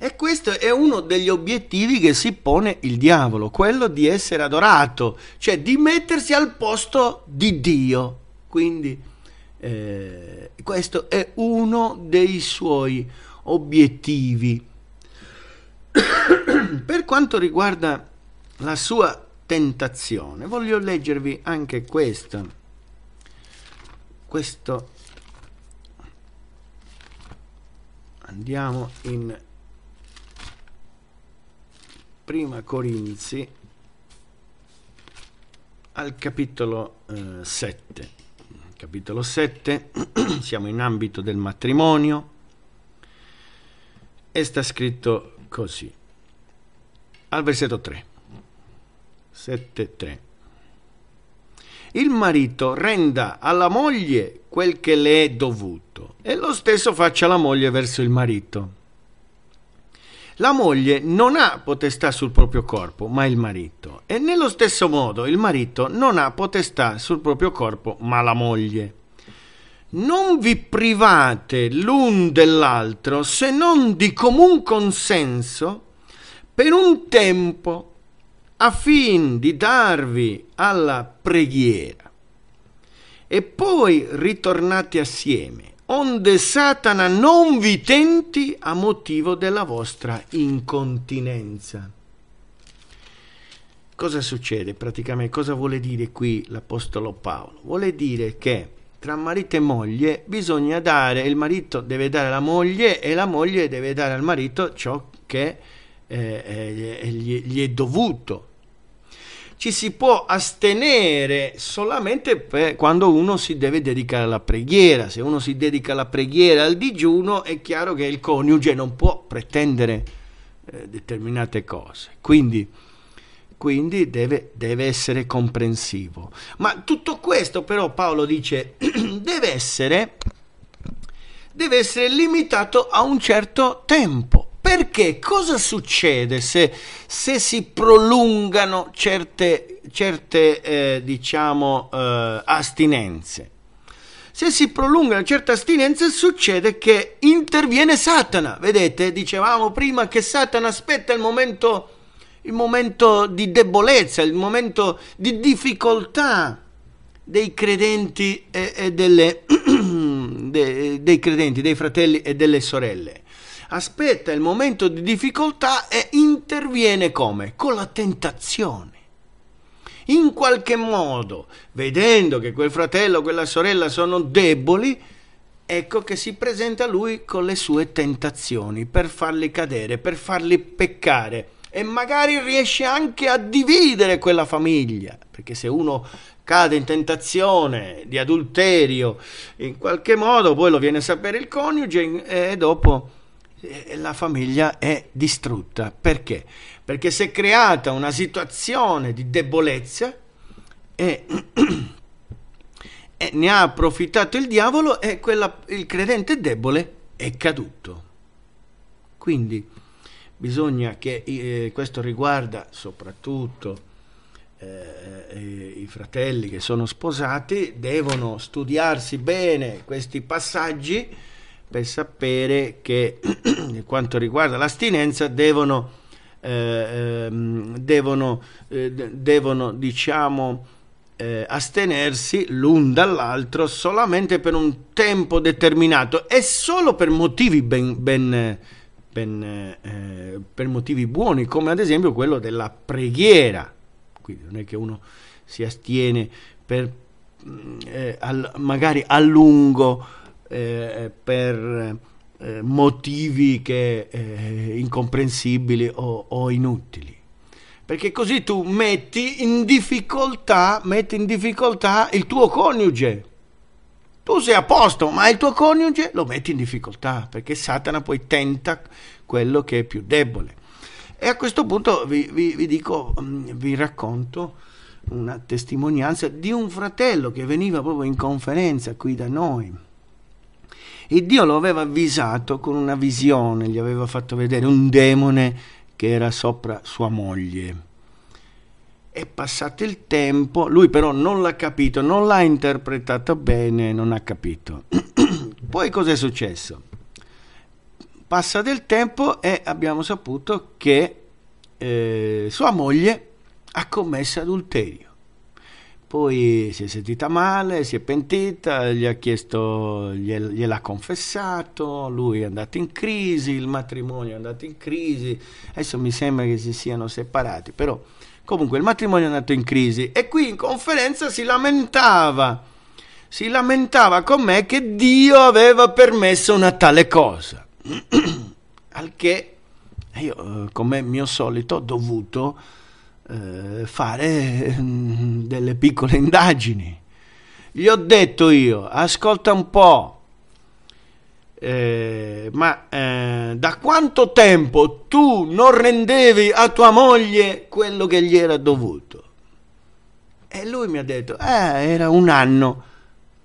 E questo è uno degli obiettivi che si pone il diavolo, quello di essere adorato, cioè di mettersi al posto di Dio. Quindi eh, questo è uno dei suoi obiettivi. [COUGHS] per quanto riguarda la sua tentazione, voglio leggervi anche questa. Questo andiamo in prima Corinzi al capitolo eh, 7. Capitolo 7, [CLEARS THROAT] siamo in ambito del matrimonio e sta scritto così, al versetto 3, 7, 3. Il marito renda alla moglie quel che le è dovuto e lo stesso faccia la moglie verso il marito. La moglie non ha potestà sul proprio corpo, ma il marito. E nello stesso modo il marito non ha potestà sul proprio corpo, ma la moglie. Non vi private l'un dell'altro se non di comun consenso per un tempo affin di darvi alla preghiera. E poi ritornate assieme onde Satana non vi tenti a motivo della vostra incontinenza. Cosa succede praticamente? Cosa vuole dire qui l'Apostolo Paolo? Vuole dire che tra marito e moglie bisogna dare, il marito deve dare alla moglie e la moglie deve dare al marito ciò che eh, eh gli, gli è dovuto ci si può astenere solamente per, quando uno si deve dedicare alla preghiera. Se uno si dedica alla preghiera, al digiuno, è chiaro che il coniuge non può pretendere eh, determinate cose. Quindi, quindi deve, deve, essere comprensivo. Ma tutto questo però Paolo dice [CLEARS THROAT] deve essere, deve essere limitato a un certo tempo perché cosa succede se, se si prolungano certe, certe eh, diciamo, eh, astinenze? se si prolungano certe astinenze succede che interviene Satana. Vedete, dicevamo prima che Satana aspetta il momento, il momento di debolezza, il momento di difficoltà dei credenti e, e delle, [CLEARS THROAT] de, dei credenti, dei fratelli e delle sorelle aspetta il momento di difficoltà e interviene come? Con la tentazione. In qualche modo, vedendo che quel fratello o quella sorella sono deboli, ecco che si presenta lui con le sue tentazioni per farli cadere, per farli peccare e magari riesce anche a dividere quella famiglia, perché se uno cade in tentazione di adulterio, in qualche modo poi lo viene a sapere il coniuge e dopo la famiglia è distrutta. Perché? Perché si è creata una situazione di debolezza e, [CLEARS THROAT] e ne ha approfittato il diavolo e quella, il credente debole è caduto. Quindi bisogna che eh, questo riguarda soprattutto eh, eh, i fratelli che sono sposati, devono studiarsi bene questi passaggi per sapere che [CLEARS THROAT] per quanto riguarda l'astinenza devono, eh, ehm, devono, eh, devono diciamo, eh, astenersi l'un dall'altro solamente per un tempo determinato e solo per motivi ben, ben, ben, eh, per motivi buoni come ad esempio quello della preghiera quindi non è che uno si astiene per, mm, eh, al, magari a lungo eh, per eh, motivi che, eh, incomprensibili o, o inutili perché così tu metti in difficoltà, metti in difficoltà il tuo coniuge. Tu sei a posto, ma il tuo coniuge lo metti in difficoltà, perché Satana poi tenta quello che è più debole. E a questo punto vi, vi, vi dico, mm, vi racconto una testimonianza di un fratello che veniva proprio in conferenza qui da noi e Dio lo aveva avvisato con una visione, gli aveva fatto vedere un demone che era sopra sua moglie. È passato il tempo, lui però non l'ha capito, non l'ha interpretato bene, non ha capito. [CLEARS THROAT] Poi cos'è successo? Passa del tempo e abbiamo saputo che eh, sua moglie ha commesso adulterio poi si è sentita male, si è pentita, gli ha chiesto, gliel, gliel'ha confessato, lui è andato in crisi, il matrimonio è andato in crisi, adesso mi sembra che si siano separati, però comunque il matrimonio è andato in crisi e qui in conferenza si lamentava, si lamentava con me che Dio aveva permesso una tale cosa, [CLEARS THROAT] al che io eh, come mio solito ho dovuto eh, fare mm, delle piccole indagini. Gli ho detto io, ascolta un po', eh, ma eh, da quanto tempo tu non rendevi a tua moglie quello che gli era dovuto? E lui mi ha detto, eh, era un anno,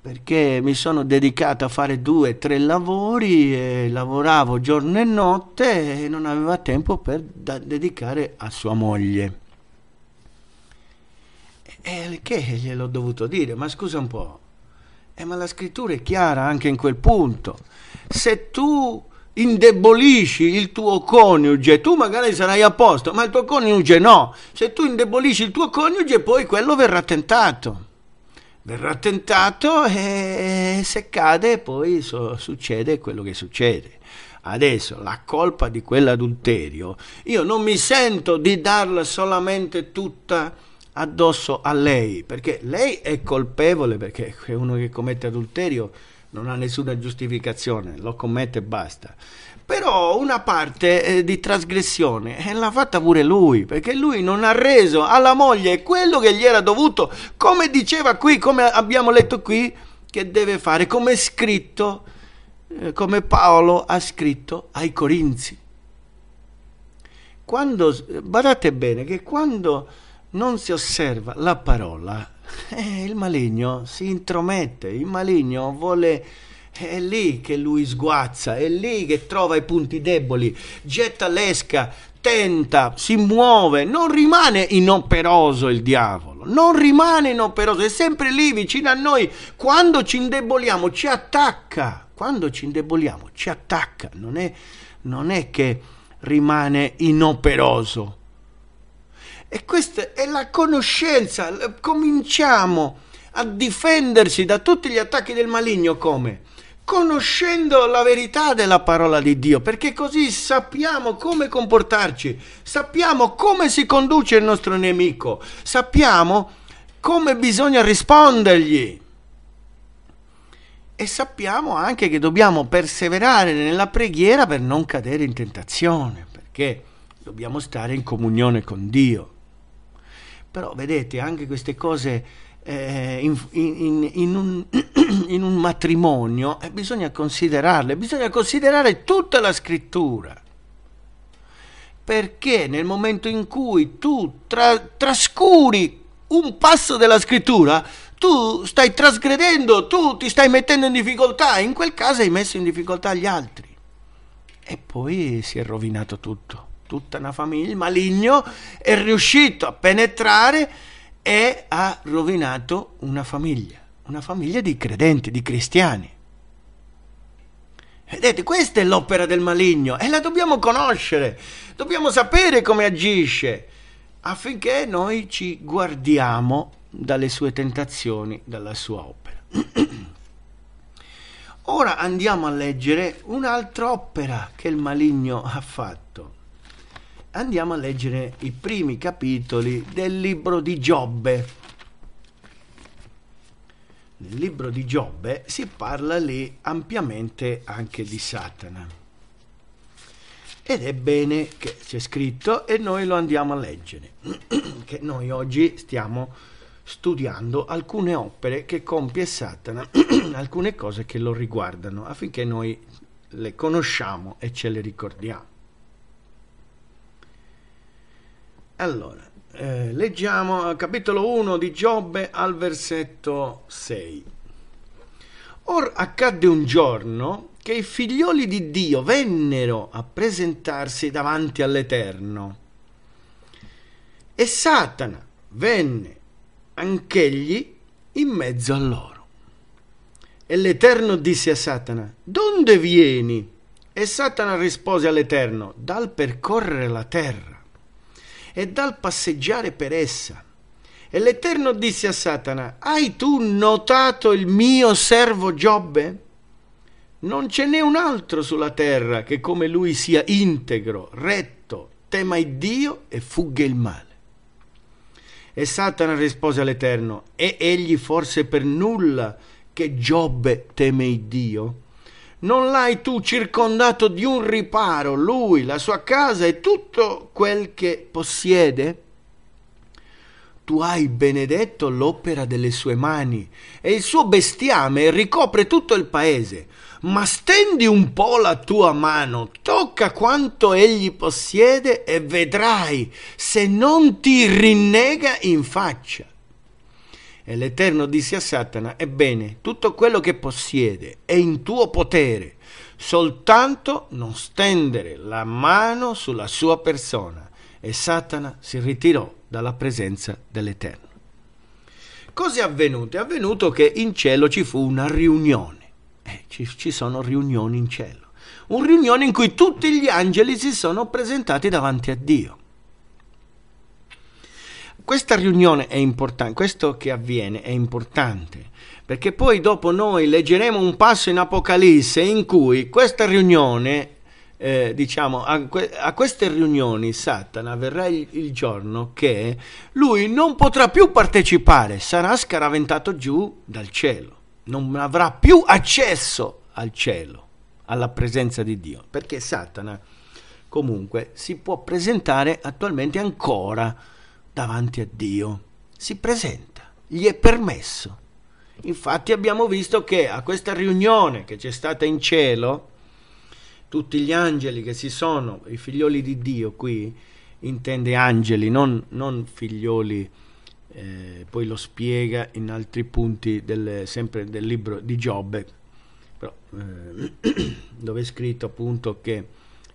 perché mi sono dedicato a fare due, tre lavori e lavoravo giorno e notte e non aveva tempo per da- dedicare a sua moglie. E eh, che gliel'ho dovuto dire? Ma scusa un po'. Eh, ma la scrittura è chiara anche in quel punto. Se tu indebolisci il tuo coniuge, tu magari sarai a posto, ma il tuo coniuge no. Se tu indebolisci il tuo coniuge, poi quello verrà tentato. Verrà tentato e se cade poi so, succede quello che succede. Adesso la colpa di quell'adulterio, io non mi sento di darla solamente tutta addosso a lei, perché lei è colpevole, perché uno che commette adulterio non ha nessuna giustificazione, lo commette e basta. Però una parte eh, di trasgressione eh, l'ha fatta pure lui, perché lui non ha reso alla moglie quello che gli era dovuto, come diceva qui, come abbiamo letto qui, che deve fare, come è scritto, eh, come Paolo ha scritto ai Corinzi. Quando, eh, badate bene che quando non si osserva la parola, eh, il maligno si intromette, il maligno vuole... È lì che lui sguazza, è lì che trova i punti deboli, getta l'esca, tenta, si muove, non rimane inoperoso il diavolo, non rimane inoperoso, è sempre lì vicino a noi. Quando ci indeboliamo ci attacca, quando ci indeboliamo ci attacca, non è, non è che rimane inoperoso. E questa è la conoscenza. Cominciamo a difendersi da tutti gli attacchi del maligno come? conoscendo la verità della parola di Dio, perché così sappiamo come comportarci, sappiamo come si conduce il nostro nemico, sappiamo come bisogna rispondergli e sappiamo anche che dobbiamo perseverare nella preghiera per non cadere in tentazione, perché dobbiamo stare in comunione con Dio. Però vedete, anche queste cose eh, in, in, in, un, [CLEARS THROAT] in, un, matrimonio eh, bisogna considerarle, bisogna considerare tutta la scrittura. Perché nel momento in cui tu tra, trascuri un passo della scrittura, tu stai trasgredendo, tu ti stai mettendo in difficoltà, in quel caso hai messo in difficoltà gli altri. E poi si è rovinato tutto tutta una famiglia, il maligno è riuscito a penetrare e ha rovinato una famiglia, una famiglia di credenti, di cristiani. Vedete, questa è l'opera del maligno e la dobbiamo conoscere, dobbiamo sapere come agisce, affinché noi ci guardiamo dalle sue tentazioni, dalla sua opera. [CLEARS THROAT] Ora andiamo a leggere un'altra opera che il maligno ha fatto andiamo a leggere i primi capitoli del libro di Giobbe. Nel libro di Giobbe si parla lì ampiamente anche di Satana. Ed è bene che c'è scritto e noi lo andiamo a leggere, [CLEARS THROAT] che noi oggi stiamo studiando alcune opere che compie Satana, [CLEARS THROAT] alcune cose che lo riguardano, affinché noi le conosciamo e ce le ricordiamo. Allora, eh, leggiamo eh, capitolo 1 di Giobbe al versetto 6. Or accadde un giorno che i figlioli di Dio vennero a presentarsi davanti all'Eterno. E Satana venne anch'egli in mezzo a loro. E l'Eterno disse a Satana, Donde vieni? E Satana rispose all'Eterno, Dal percorrere la terra e dal passeggiare per essa. E l'Eterno disse a Satana, hai tu notato il mio servo Giobbe? Non ce n'è un altro sulla terra che come lui sia integro, retto, tema il Dio e fugga il male. E Satana rispose all'Eterno, è egli forse per nulla che Giobbe teme il Dio? non l'hai tu circondato di un riparo, lui, la sua casa e tutto quel che possiede? Tu hai benedetto l'opera delle sue mani e il suo bestiame ricopre tutto il paese. Ma stendi un po' la tua mano, tocca quanto egli possiede e vedrai se non ti rinnega in faccia. E l'Eterno disse a Satana, ebbene, tutto quello che possiede è in tuo potere, soltanto non stendere la mano sulla sua persona. E Satana si ritirò dalla presenza dell'Eterno. Cos'è avvenuto? È avvenuto che in cielo ci fu una riunione. Eh, ci, ci sono riunioni in cielo. Un riunione in cui tutti gli angeli si sono presentati davanti a Dio questa riunione è importante, questo che avviene è importante, perché poi dopo noi leggeremo un passo in Apocalisse in cui questa riunione, eh, diciamo, a, que- a, queste riunioni Satana verrà il, il giorno che lui non potrà più partecipare, sarà scaraventato giù dal cielo, non avrà più accesso al cielo, alla presenza di Dio, perché Satana comunque si può presentare attualmente ancora davanti a Dio. Si presenta, gli è permesso. Infatti abbiamo visto che a questa riunione che c'è stata in cielo, tutti gli angeli che si sono, i figlioli di Dio qui, intende angeli, non, non figlioli, eh, poi lo spiega in altri punti del, sempre del libro di Giobbe, però, eh, [CLEARS THROAT] dove è scritto appunto che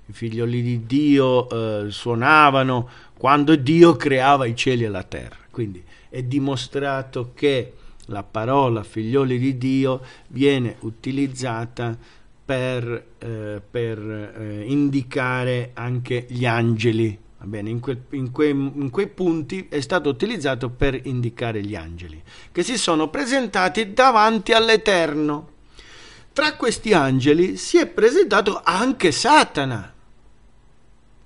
i figlioli di Dio eh, suonavano quando Dio creava i cieli e la terra. Quindi è dimostrato che la parola figlioli di Dio viene utilizzata per, eh, per eh, indicare anche gli angeli. Va Bene, in, que, in, que, in quei punti è stato utilizzato per indicare gli angeli che si sono presentati davanti all'Eterno. Tra questi angeli si è presentato anche Satana.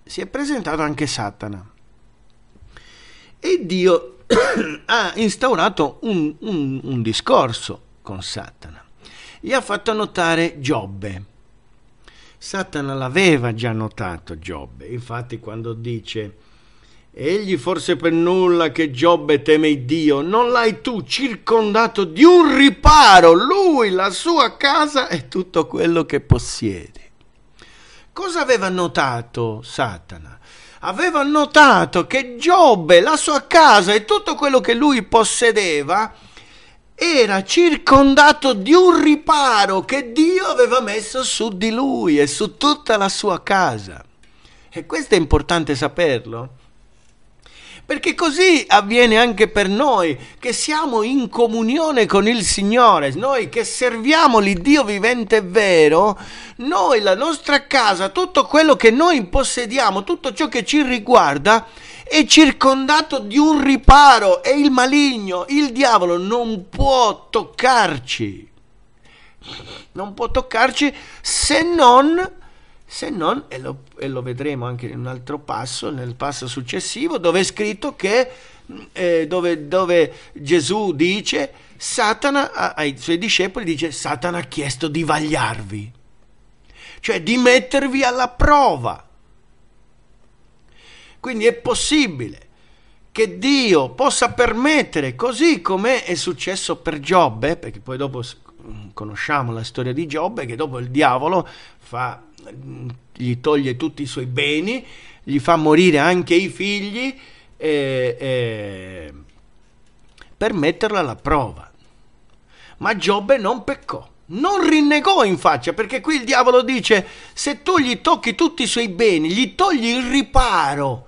Si è presentato anche Satana. E Dio [COUGHS] ha instaurato un, un, un discorso con Satana. Gli ha fatto notare Giobbe. Satana l'aveva già notato Giobbe, infatti quando dice Egli forse per nulla che Giobbe teme Dio, non l'hai tu circondato di un riparo, lui, la sua casa e tutto quello che possiede. Cosa aveva notato Satana? aveva notato che Giobbe, la sua casa e tutto quello che lui possedeva era circondato di un riparo che Dio aveva messo su di lui e su tutta la sua casa. E questo è importante saperlo perché così avviene anche per noi che siamo in comunione con il Signore, noi che serviamo l'Iddio vivente e vero, noi la nostra casa, tutto quello che noi possediamo, tutto ciò che ci riguarda, è circondato di un riparo e il maligno, il diavolo non può toccarci. Non può toccarci se non se non, e lo, e lo, vedremo anche in un altro passo, nel passo successivo, dove è scritto che, mm, eh, dove, dove, Gesù dice, Satana, ai suoi discepoli dice, Satana ha chiesto di vagliarvi, cioè di mettervi alla prova. Quindi è possibile che Dio possa permettere, così come è successo per Giobbe, perché poi dopo mm, conosciamo la storia di Giobbe, che dopo il diavolo fa gli toglie tutti i suoi beni, gli fa morire anche i figli eh, eh, per metterla alla prova. Ma Giobbe non peccò, non rinnegò in faccia, perché qui il diavolo dice, se tu gli tocchi tutti i suoi beni, gli togli il riparo,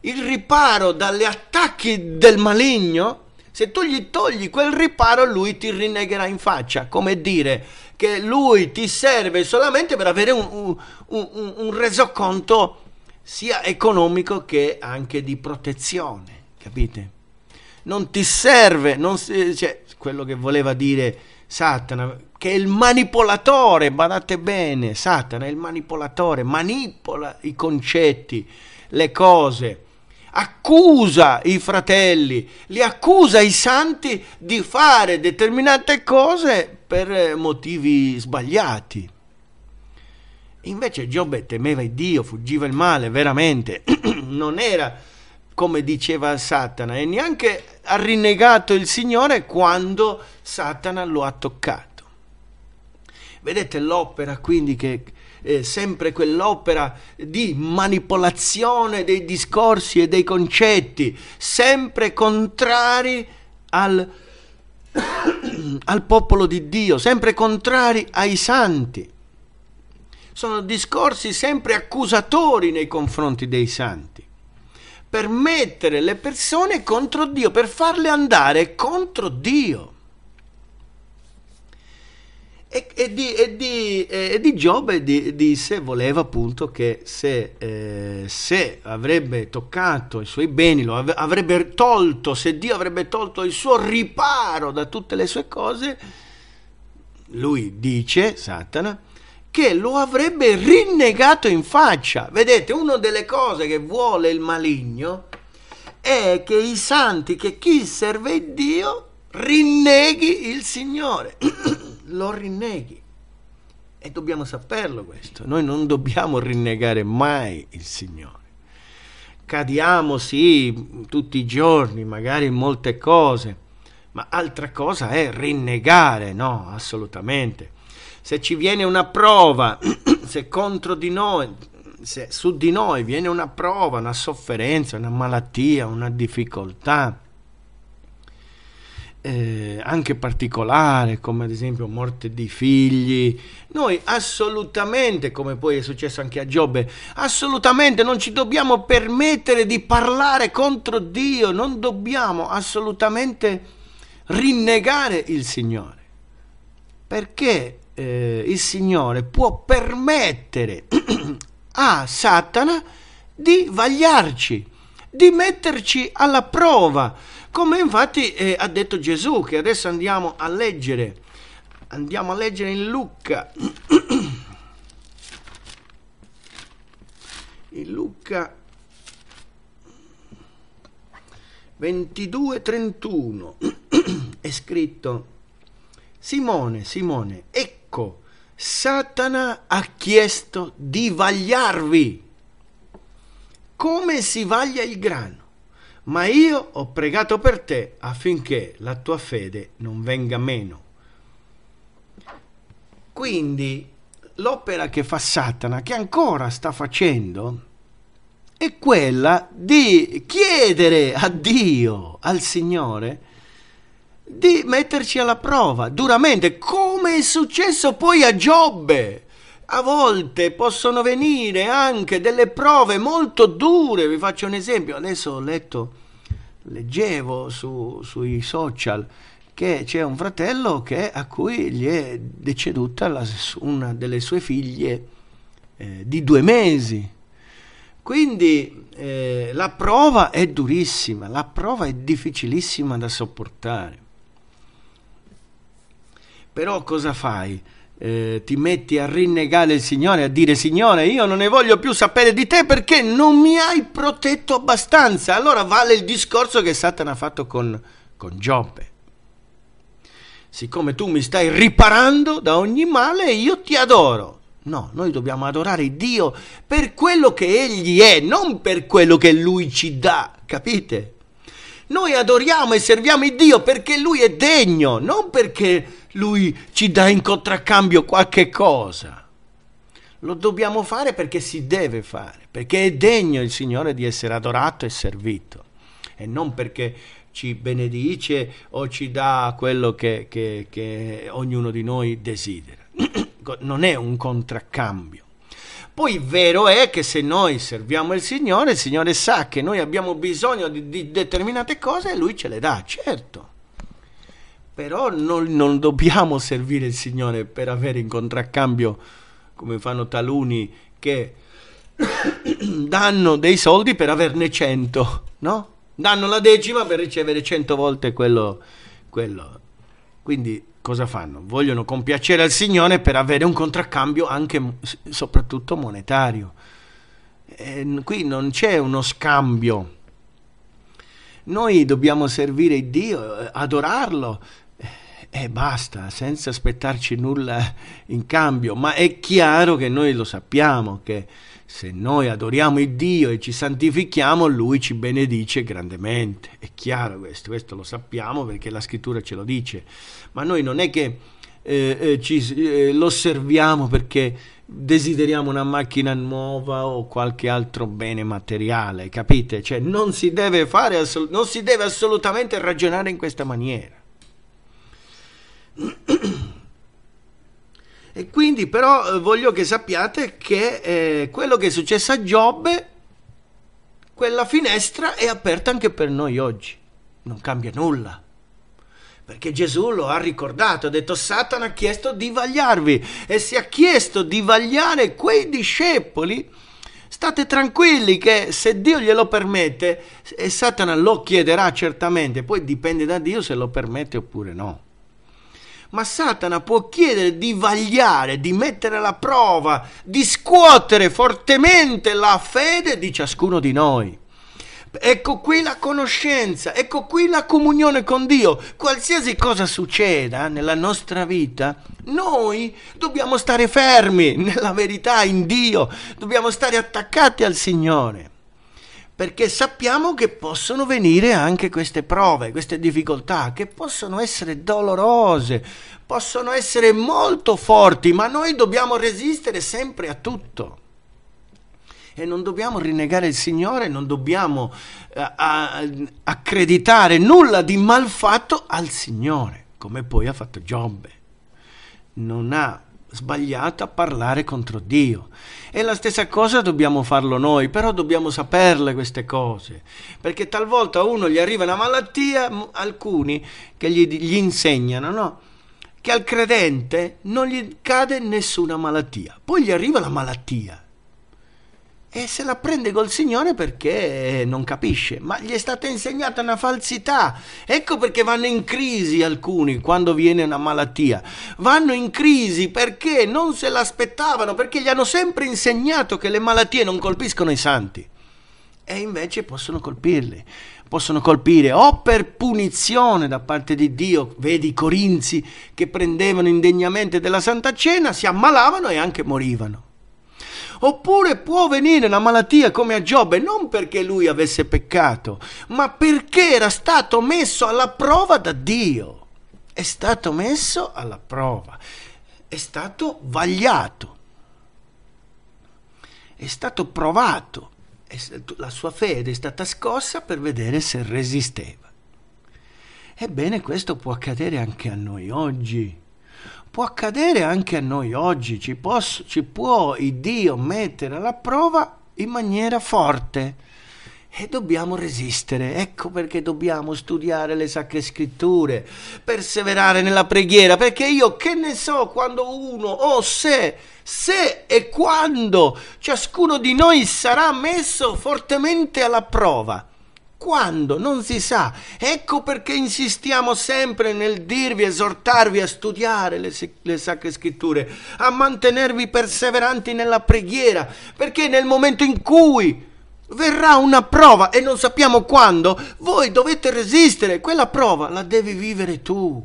il riparo dalle attacchi del maligno, se tu gli togli quel riparo, lui ti rinnegherà in faccia, come dire che lui ti serve solamente per avere un, un, un, un resoconto sia economico che anche di protezione, capite? Non ti serve, non si, cioè, quello che voleva dire Satana, che è il manipolatore, badate bene, Satana è il manipolatore, manipola i concetti, le cose accusa i fratelli, li accusa i santi di fare determinate cose per eh, motivi sbagliati. Invece Giobbe temeva Dio, fuggiva il male, veramente, [CLEARS THROAT] non era come diceva Satana e neanche ha rinnegato il Signore quando Satana lo ha toccato. Vedete l'opera quindi che eh, sempre quell'opera di manipolazione dei discorsi e dei concetti, sempre contrari al, [COUGHS] al popolo di Dio, sempre contrari ai santi. Sono discorsi sempre accusatori nei confronti dei santi per mettere le persone contro Dio, per farle andare contro Dio. E, e, di, e, di, e, di, Giobbe di, disse, voleva appunto che se, eh, se, avrebbe toccato i suoi beni, lo av- avrebbe tolto, se Dio avrebbe tolto il suo riparo da tutte le sue cose, lui dice, Satana, che lo avrebbe rinnegato in faccia. Vedete, una delle cose che vuole il maligno è che i santi, che chi serve Dio, rinneghi il Signore. [CLEARS THROAT] lo rinneghi. E dobbiamo saperlo questo. Noi non dobbiamo rinnegare mai il Signore. Cadiamo, sì, tutti i giorni, magari in molte cose, ma altra cosa è rinnegare, no, assolutamente. Se ci viene una prova, [CLEARS THROAT] se contro di noi, se su di noi viene una prova, una sofferenza, una malattia, una difficoltà, eh, anche particolare, come ad esempio morte di figli, noi assolutamente, come poi è successo anche a Giobbe, assolutamente non ci dobbiamo permettere di parlare contro Dio, non dobbiamo assolutamente rinnegare il Signore, perché eh, il Signore può permettere [CLEARS THROAT] a Satana di vagliarci, di metterci alla prova come infatti eh, ha detto Gesù, che adesso andiamo a leggere, andiamo a leggere in Luca. [CLEARS THROAT] in Luca 22, 31, è scritto Simone, Simone, ecco, Satana ha chiesto di vagliarvi come si vaglia il grano ma io ho pregato per te affinché la tua fede non venga meno. Quindi l'opera che fa Satana, che ancora sta facendo, è quella di chiedere a Dio, al Signore, di metterci alla prova duramente, come è successo poi a Giobbe a volte possono venire anche delle prove molto dure. Vi faccio un esempio. Adesso ho letto, leggevo su, sui social che c'è un fratello che, a cui gli è deceduta la, una delle sue figlie eh, di due mesi. Quindi eh, la prova è durissima, la prova è difficilissima da sopportare. Però cosa fai? eh, ti metti a rinnegare il Signore, a dire Signore, io non ne voglio più sapere di te perché non mi hai protetto abbastanza. Allora vale il discorso che Satana ha fatto con, con Giobbe. Siccome tu mi stai riparando da ogni male, io ti adoro. No, noi dobbiamo adorare Dio per quello che Egli è, non per quello che Lui ci dà, capite? Noi adoriamo e serviamo Dio perché Lui è degno, non perché lui ci dà in contraccambio qualche cosa. Lo dobbiamo fare perché si deve fare, perché è degno il Signore di essere adorato e servito e non perché ci benedice o ci dà quello che, che, che ognuno di noi desidera. [CLEARS THROAT] non è un contraccambio. Poi vero è che se noi serviamo il Signore, il Signore sa che noi abbiamo bisogno di, di determinate cose e lui ce le dà, certo. Però non, non dobbiamo servire il Signore per avere in contraccambio, come fanno taluni, che [COUGHS] danno dei soldi per averne 100, no? Danno la decima per ricevere 100 volte quello, quello. Quindi cosa fanno? Vogliono compiacere al Signore per avere un contraccambio anche soprattutto monetario. E qui non c'è uno scambio. Noi dobbiamo servire Dio, eh, adorarlo, e eh, basta, senza aspettarci nulla in cambio. Ma è chiaro che noi lo sappiamo che se noi adoriamo il Dio e ci santifichiamo, Lui ci benedice grandemente. È chiaro questo, questo lo sappiamo perché la scrittura ce lo dice. Ma noi non è che eh, eh ci, eh, lo osserviamo perché desideriamo una macchina nuova o qualche altro bene materiale, capite? Cioè non si deve, fare non si deve assolutamente ragionare in questa maniera. E quindi però eh, voglio che sappiate che eh, quello che è successo a Giobbe, quella finestra è aperta anche per noi oggi. Non cambia nulla perché Gesù lo ha ricordato, ha detto Satana ha chiesto di vagliarvi e se ha chiesto di vagliare quei discepoli, state tranquilli che se Dio glielo permette, e eh, Satana lo chiederà certamente, poi dipende da Dio se lo permette oppure no ma Satana può chiedere di vagliare, di mettere alla prova, di scuotere fortemente la fede di ciascuno di noi. Ecco qui la conoscenza, ecco qui la comunione con Dio. Qualsiasi cosa succeda nella nostra vita, noi dobbiamo stare fermi nella verità in Dio, dobbiamo stare attaccati al Signore perché sappiamo che possono venire anche queste prove, queste difficoltà, che possono essere dolorose, possono essere molto forti, ma noi dobbiamo resistere sempre a tutto. E non dobbiamo rinnegare il Signore, non dobbiamo eh, a, accreditare nulla di malfatto al Signore, come poi ha fatto Giobbe. Non ha sbagliata parlare contro Dio. E la stessa cosa dobbiamo farlo noi, però dobbiamo saperle queste cose, perché talvolta a uno gli arriva una malattia, alcuni che gli, gli insegnano, no? Che al credente non gli cade nessuna malattia, poi gli arriva la malattia e se la prende col Signore perché non capisce, ma gli è stata insegnata una falsità. Ecco perché vanno in crisi alcuni quando viene una malattia. Vanno in crisi perché non se l'aspettavano, perché gli hanno sempre insegnato che le malattie non colpiscono i santi. E invece possono colpirle. possono colpire o per punizione da parte di Dio, vedi i corinzi che prendevano indegnamente della Santa Cena, si ammalavano e anche morivano Oppure può venire la malattia come a Giobbe non perché lui avesse peccato, ma perché era stato messo alla prova da Dio. È stato messo alla prova, è stato vagliato, è stato provato, la sua fede è stata scossa per vedere se resisteva. Ebbene, questo può accadere anche a noi oggi può accadere anche a noi oggi, ci, posso, ci può il Dio mettere alla prova in maniera forte e dobbiamo resistere. Ecco perché dobbiamo studiare le sacre scritture, perseverare nella preghiera, perché io che ne so quando uno o oh, se, se e quando ciascuno di noi sarà messo fortemente alla prova. Quando? Non si sa. Ecco perché insistiamo sempre nel dirvi, esortarvi a studiare le, le, sacre scritture, a mantenervi perseveranti nella preghiera, perché nel momento in cui verrà una prova e non sappiamo quando, voi dovete resistere. Quella prova la devi vivere tu.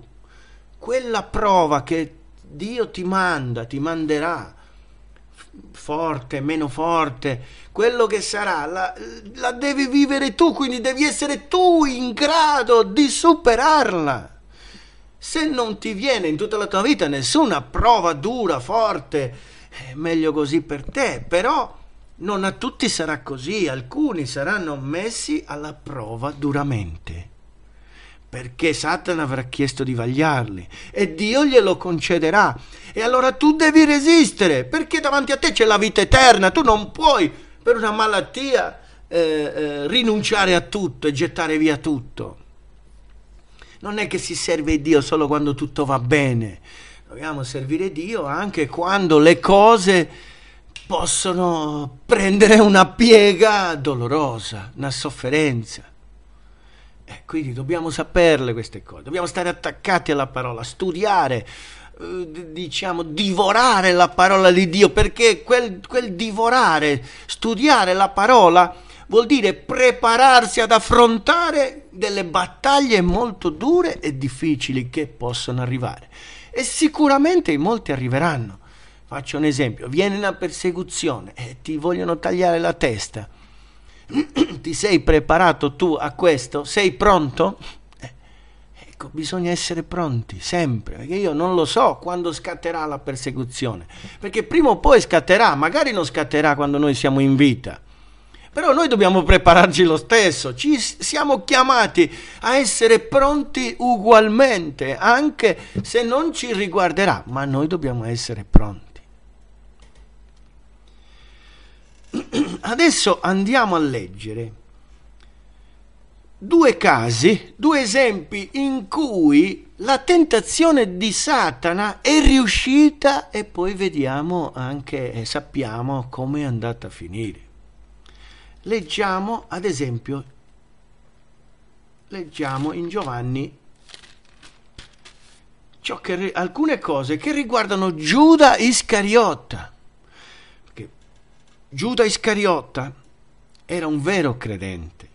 Quella prova che Dio ti manda, ti manderà forte, meno forte, quello che sarà, la, la devi vivere tu, quindi devi essere tu in grado di superarla. Se non ti viene in tutta la tua vita nessuna prova dura, forte, eh, meglio così per te, però non a tutti sarà così, alcuni saranno messi alla prova duramente perché Satana avrà chiesto di vagliarli e Dio glielo concederà. E allora tu devi resistere, perché davanti a te c'è la vita eterna, tu non puoi per una malattia eh, eh, rinunciare a tutto e gettare via tutto. Non è che si serve Dio solo quando tutto va bene, dobbiamo servire Dio anche quando le cose possono prendere una piega dolorosa, una sofferenza. Eh, quindi dobbiamo saperle queste cose, dobbiamo stare attaccati alla parola, studiare, eh, diciamo, divorare la parola di Dio, perché quel, quel divorare, studiare la parola vuol dire prepararsi ad affrontare delle battaglie molto dure e difficili che possono arrivare. E sicuramente molti arriveranno. Faccio un esempio, viene una persecuzione e ti vogliono tagliare la testa [CLEARS THROAT] ti sei preparato tu a questo? Sei pronto? Eh, ecco, bisogna essere pronti sempre, perché io non lo so quando scatterà la persecuzione, perché prima o poi scatterà, magari non scatterà quando noi siamo in vita. Però noi dobbiamo prepararci lo stesso, ci siamo chiamati a essere pronti ugualmente, anche se non ci riguarderà, ma noi dobbiamo essere pronti. [CLEARS THROAT] Adesso andiamo a leggere due casi, due esempi in cui la tentazione di Satana è riuscita e poi vediamo anche e sappiamo come è andata a finire. Leggiamo ad esempio, leggiamo in Giovanni che, alcune cose che riguardano Giuda Iscariota. Giuda Iscariotta era un vero credente,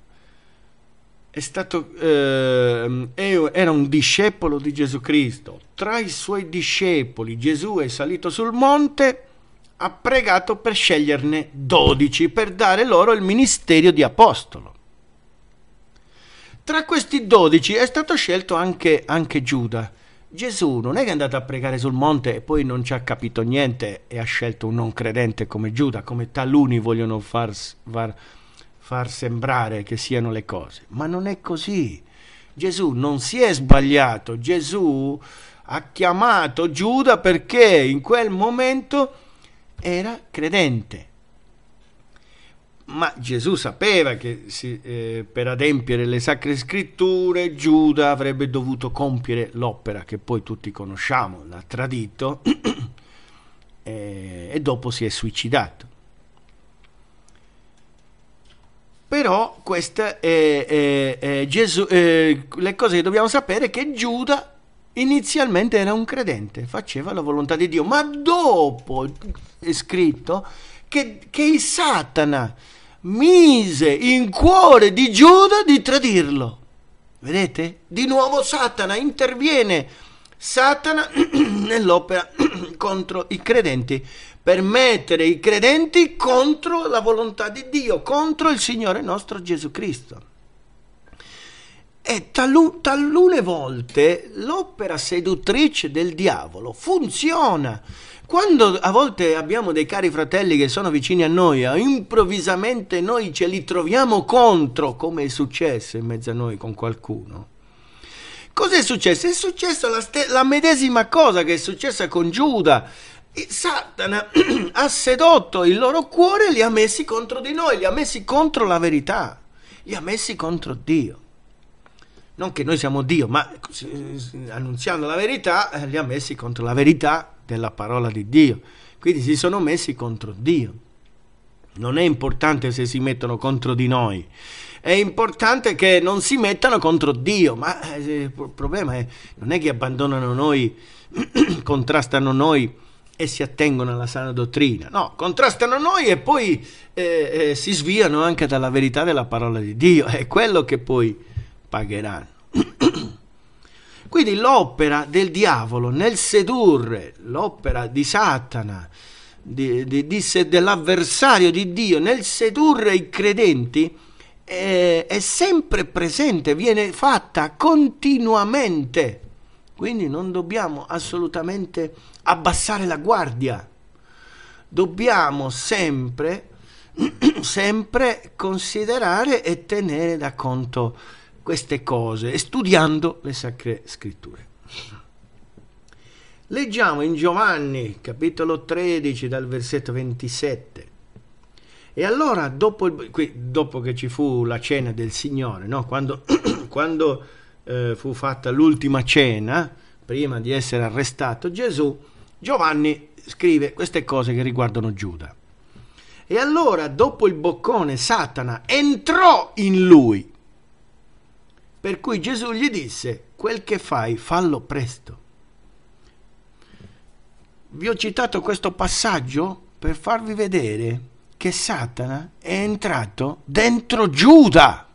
stato, eh, era un discepolo di Gesù Cristo. Tra i suoi discepoli Gesù è salito sul monte, ha pregato per sceglierne dodici, per dare loro il ministero di apostolo. Tra questi dodici è stato scelto anche, anche Giuda Gesù non è che è andato a pregare sul monte e poi non ci ha capito niente e ha scelto un non credente come Giuda, come taluni vogliono far, far, far sembrare che siano le cose. Ma non è così. Gesù non si è sbagliato. Gesù ha chiamato Giuda perché in quel momento era credente ma Gesù sapeva che si, eh, per adempiere le sacre scritture Giuda avrebbe dovuto compiere l'opera che poi tutti conosciamo, l'ha tradito e, [CLEARS THROAT] eh, e dopo si è suicidato. Però questa è, è, è Gesù, eh, le cose che dobbiamo sapere è che Giuda inizialmente era un credente, faceva la volontà di Dio, ma dopo è scritto che, che il Satana mise in cuore di Giuda di tradirlo. Vedete? Di nuovo Satana interviene. Satana [CLEARS THROAT] nell'opera [CLEARS THROAT] contro i credenti per mettere i credenti contro la volontà di Dio, contro il Signore nostro Gesù Cristo. E talu- talune volte l'opera seduttrice del diavolo funziona quando a volte abbiamo dei cari fratelli che sono vicini a noi, eh, improvvisamente noi ce li troviamo contro, come è successo in mezzo a noi con qualcuno. Cos'è successo? È successa la, st- la medesima cosa che è successa con Giuda. Satana [CLEARS THROAT] ha sedotto il loro cuore e li ha messi contro di noi, li ha messi contro la verità, li ha messi contro Dio non che noi siamo Dio, ma annunciando la verità, eh, li ha messi contro la verità della parola di Dio. Quindi si sono messi contro Dio. Non è importante se si mettono contro di noi, è importante che non si mettano contro Dio, ma eh, il problema è non è che abbandonano noi, [CLEARS THROAT] contrastano noi e si attengono alla sana dottrina, no, contrastano noi e poi eh, eh, si sviano anche dalla verità della parola di Dio, è quello che poi pagheranno. [CLEARS THROAT] Quindi l'opera del diavolo nel sedurre, l'opera di Satana, di, di, di, dell'avversario di Dio, nel sedurre i credenti, è, è sempre presente, viene fatta continuamente. Quindi non dobbiamo assolutamente abbassare la guardia. Dobbiamo sempre, [CLEARS THROAT] sempre considerare e tenere da conto queste cose e studiando le sacre scritture. Leggiamo in Giovanni capitolo 13 dal versetto 27. E allora dopo, il, dopo che ci fu la cena del Signore, no? quando, [CLEARS THROAT] quando eh, fu fatta l'ultima cena, prima di essere arrestato Gesù, Giovanni scrive queste cose che riguardano Giuda. E allora, dopo il boccone, Satana entrò in lui per cui Gesù gli disse, quel che fai, fallo presto. Vi ho citato questo passaggio per farvi vedere che Satana è entrato dentro Giuda.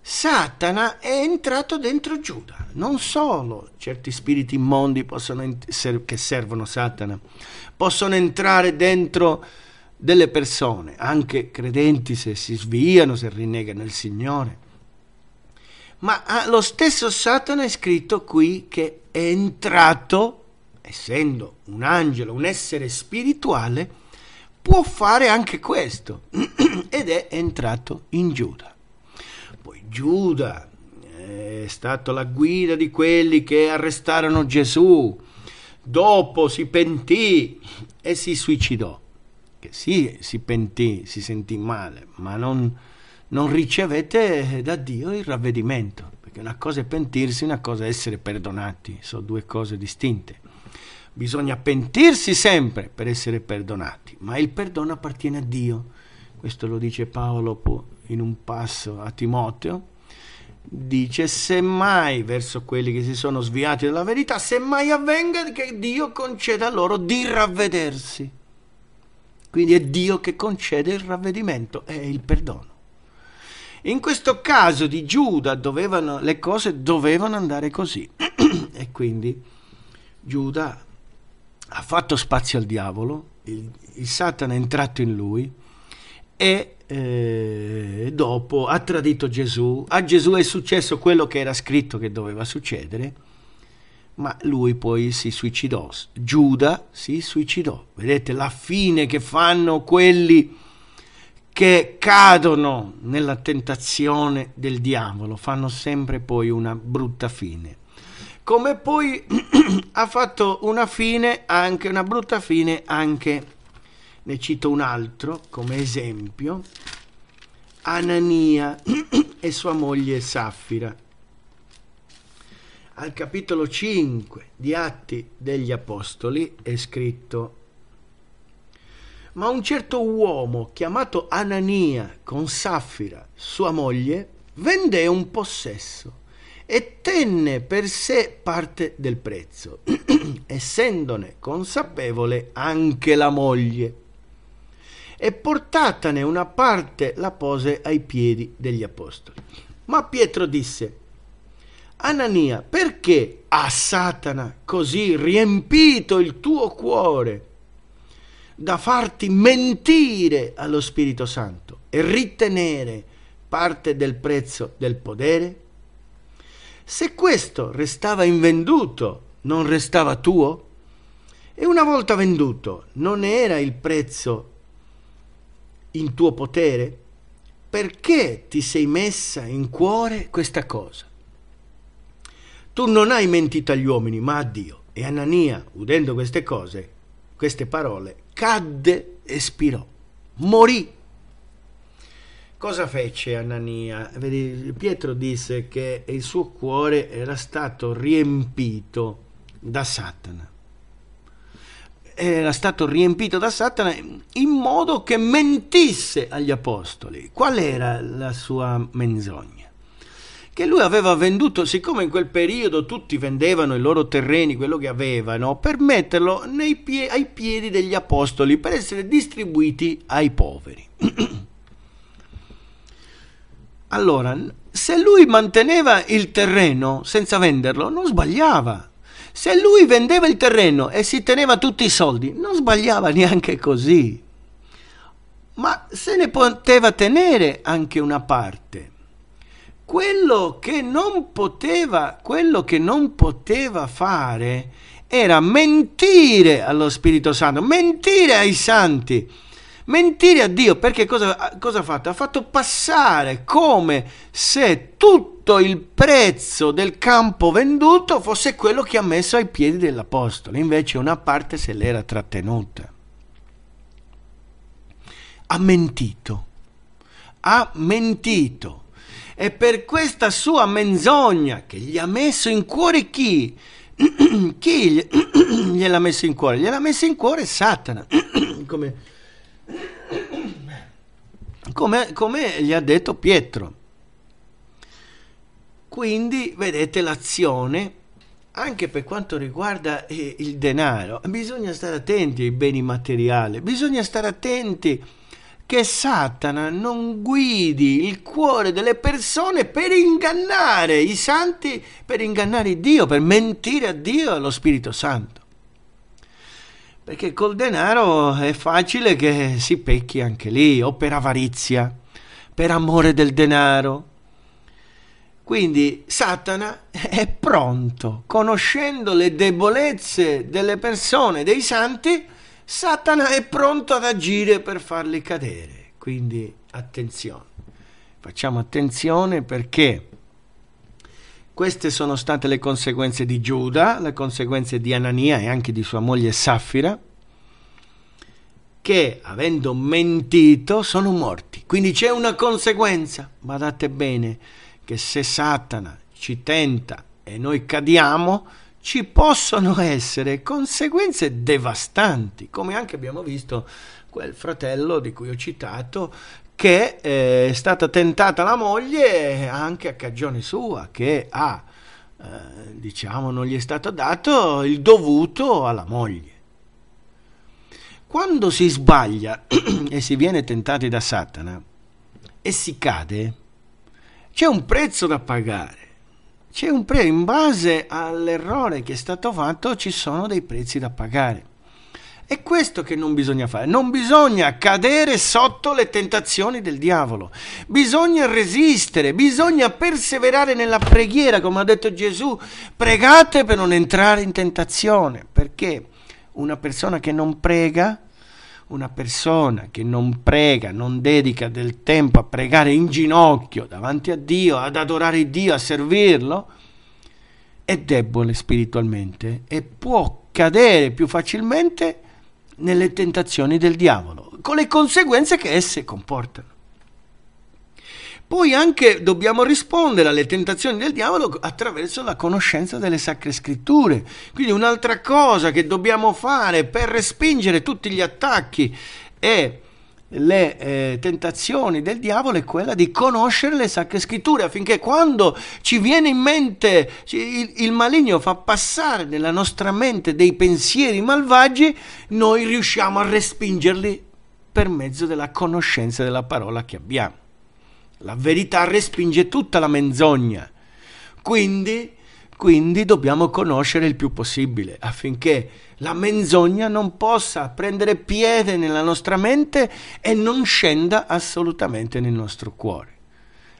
Satana è entrato dentro Giuda. Non solo certi spiriti immondi essere, che servono Satana possono entrare dentro delle persone, anche credenti se si sviano, se rinnegano il Signore. Ma ah, lo stesso Satana è scritto qui che è entrato, essendo un angelo, un essere spirituale, può fare anche questo [CLEARS THROAT] ed è entrato in Giuda. Poi Giuda eh, è stato la guida di quelli che arrestarono Gesù, dopo si pentì e si suicidò. Che sì, si pentì, si sentì male, ma non non ricevete da Dio il ravvedimento, perché una cosa è pentirsi, una cosa è essere perdonati, sono due cose distinte. Bisogna pentirsi sempre per essere perdonati, ma il perdono appartiene a Dio. Questo lo dice Paolo in un passo a Timoteo. Dice, semmai verso quelli che si sono sviati dalla verità, semmai avvenga che Dio conceda loro di ravvedersi. Quindi è Dio che concede il ravvedimento e il perdono. In questo caso di Giuda dovevano, le cose dovevano andare così [CLEARS THROAT] e quindi Giuda ha fatto spazio al diavolo, il, il Satana è entrato in lui e eh, dopo ha tradito Gesù, a Gesù è successo quello che era scritto che doveva succedere, ma lui poi si suicidò, Giuda si suicidò, vedete la fine che fanno quelli che cadono nella tentazione del diavolo fanno sempre poi una brutta fine. Come poi [CLEARS THROAT] ha fatto una fine anche una brutta fine anche ne cito un altro come esempio Anania [CLEARS THROAT] e sua moglie Saffira. Al capitolo 5 di Atti degli Apostoli è scritto ma un certo uomo chiamato Anania con Saffira, sua moglie, vendé un possesso e tenne per sé parte del prezzo, [CLEARS THROAT] essendone consapevole anche la moglie. E portatane una parte la pose ai piedi degli apostoli. Ma Pietro disse, Anania, perché a Satana così riempito il tuo cuore? da farti mentire allo Spirito Santo e ritenere parte del prezzo del podere? Se questo restava invenduto, non restava tuo? E una volta venduto, non era il prezzo in tuo potere? Perché ti sei messa in cuore questa cosa? Tu non hai mentito agli uomini, ma a Dio. E Anania, udendo queste cose, queste parole, cadde e spirò, morì. Cosa fece Anania? Pietro disse che il suo cuore era stato riempito da Satana. Era stato riempito da Satana in modo che mentisse agli apostoli. Qual era la sua menzogna? che lui aveva venduto, siccome in quel periodo tutti vendevano i loro terreni, quello che avevano, per metterlo pie- ai piedi degli apostoli, per essere distribuiti ai poveri. [CLEARS THROAT] allora, se lui manteneva il terreno senza venderlo, non sbagliava. Se lui vendeva il terreno e si teneva tutti i soldi, non sbagliava neanche così. Ma se ne poteva tenere anche una parte quello che non poteva, quello che non poteva fare era mentire allo Spirito Santo, mentire ai santi, mentire a Dio, perché cosa, cosa ha fatto? Ha fatto passare come se tutto il prezzo del campo venduto fosse quello che ha messo ai piedi dell'Apostolo, invece una parte se l'era trattenuta. Ha mentito, ha mentito è per questa sua menzogna che gli ha messo in cuore chi? [CLEARS THROAT] chi [CLEARS THROAT] gliel'ha messo in cuore? Gliel'ha messo in cuore Satana. [CLEARS THROAT] come, come, come gli ha detto Pietro. Quindi vedete l'azione anche per quanto riguarda eh, il denaro, bisogna stare attenti ai beni materiali, bisogna stare attenti che Satana non guidi il cuore delle persone per ingannare i santi, per ingannare Dio, per mentire a Dio e allo Spirito Santo. Perché col denaro è facile che si pecchi anche lì, o per avarizia, per amore del denaro. Quindi Satana [LAUGHS] è pronto, conoscendo le debolezze delle persone, dei santi, Satana è pronto ad agire per farli cadere. Quindi attenzione, facciamo attenzione perché queste sono state le conseguenze di Giuda, le conseguenze di Anania e anche di sua moglie Saffira, che avendo mentito sono morti. Quindi c'è una conseguenza. Badate bene che se Satana ci tenta e noi cadiamo, ci possono essere conseguenze devastanti, come anche abbiamo visto quel fratello di cui ho citato che eh, è stata tentata la moglie anche a cagione sua, che ha, eh, diciamo, non gli è stato dato il dovuto alla moglie. Quando si sbaglia [CLEARS THROAT] e si viene tentati da Satana e si cade, c'è un prezzo da pagare c'è un prezzo in base all'errore che è stato fatto ci sono dei prezzi da pagare è questo che non bisogna fare non bisogna cadere sotto le tentazioni del diavolo bisogna resistere bisogna perseverare nella preghiera come ha detto Gesù pregate per non entrare in tentazione perché una persona che non prega una persona che non prega, non dedica del tempo a pregare in ginocchio davanti a Dio, ad adorare Dio, a servirlo, è debole spiritualmente e può cadere più facilmente nelle tentazioni del diavolo, con le conseguenze che esse comportano. Poi anche dobbiamo rispondere alle tentazioni del diavolo attraverso la conoscenza delle sacre scritture. Quindi un'altra cosa che dobbiamo fare per respingere tutti gli attacchi e le eh, tentazioni del diavolo è quella di conoscere le sacre scritture affinché quando ci viene in mente il, il maligno fa passare nella nostra mente dei pensieri malvagi, noi riusciamo a respingerli per mezzo della conoscenza della parola che abbiamo. La verità respinge tutta la menzogna. Quindi, quindi dobbiamo conoscere il più possibile affinché la menzogna non possa prendere piede nella nostra mente e non scenda assolutamente nel nostro cuore.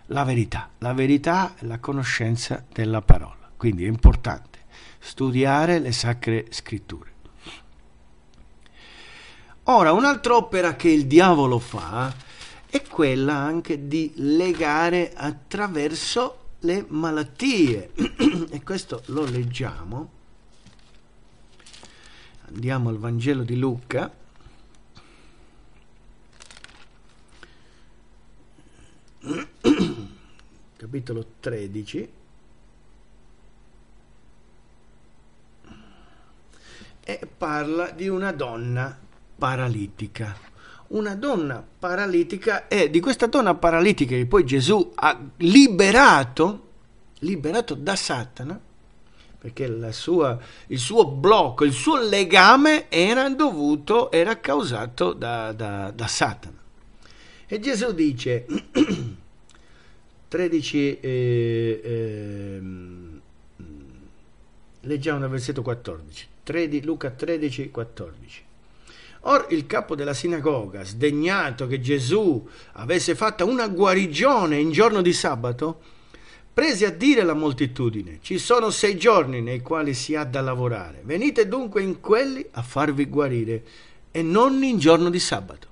La verità, la verità è la conoscenza della parola, quindi è importante studiare le sacre scritture. Ora, un'altra opera che il diavolo fa è quella anche di legare attraverso le malattie. [CLEARS THROAT] e questo lo leggiamo. Andiamo al Vangelo di Luca. [CLEARS THROAT] capitolo 13 e parla di una donna paralitica una donna paralitica e di questa donna paralitica che poi Gesù ha liberato, liberato da Satana, perché sua, il suo blocco, il suo legame era dovuto, era causato da, da, da Satana. E Gesù dice, 13, [CLEARS THROAT] eh, eh, leggiamo il versetto 14, 13, Luca 13, 14. Or il capo della sinagoga, sdegnato che Gesù avesse fatta una guarigione in giorno di sabato, prese a dire alla moltitudine, ci sono sei giorni nei quali si ha da lavorare, venite dunque in quelli a farvi guarire e non in giorno di sabato.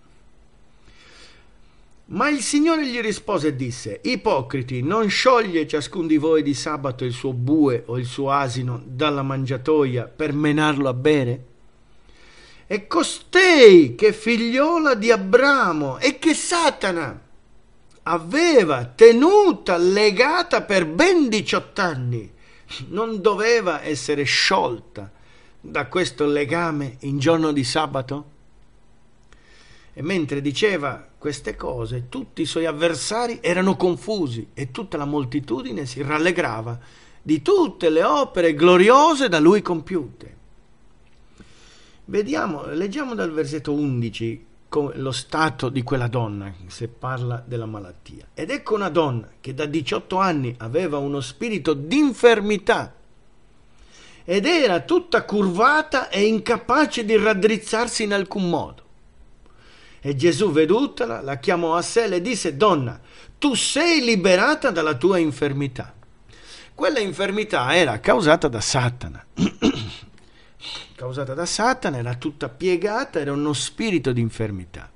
Ma il Signore gli rispose e disse, Ipocriti, non scioglie ciascun di voi di sabato il suo bue o il suo asino dalla mangiatoia per menarlo a bere? è costei che figliola di Abramo e che Satana aveva tenuta legata per ben 18 anni, non doveva essere sciolta da questo legame in giorno di sabato? E mentre diceva queste cose, tutti i suoi avversari erano confusi e tutta la moltitudine si rallegrava di tutte le opere gloriose da lui compiute. Vediamo, leggiamo dal versetto 11 lo stato di quella donna, se parla della malattia. Ed ecco una donna che da 18 anni aveva uno spirito d'infermità ed era tutta curvata e incapace di raddrizzarsi in alcun modo. E Gesù, vedutala, la chiamò a sé e le disse, donna, tu sei liberata dalla tua infermità. Quella infermità era causata da Satana. [CLEARS THROAT] causata da Satana era tutta piegata, era uno spirito di infermità.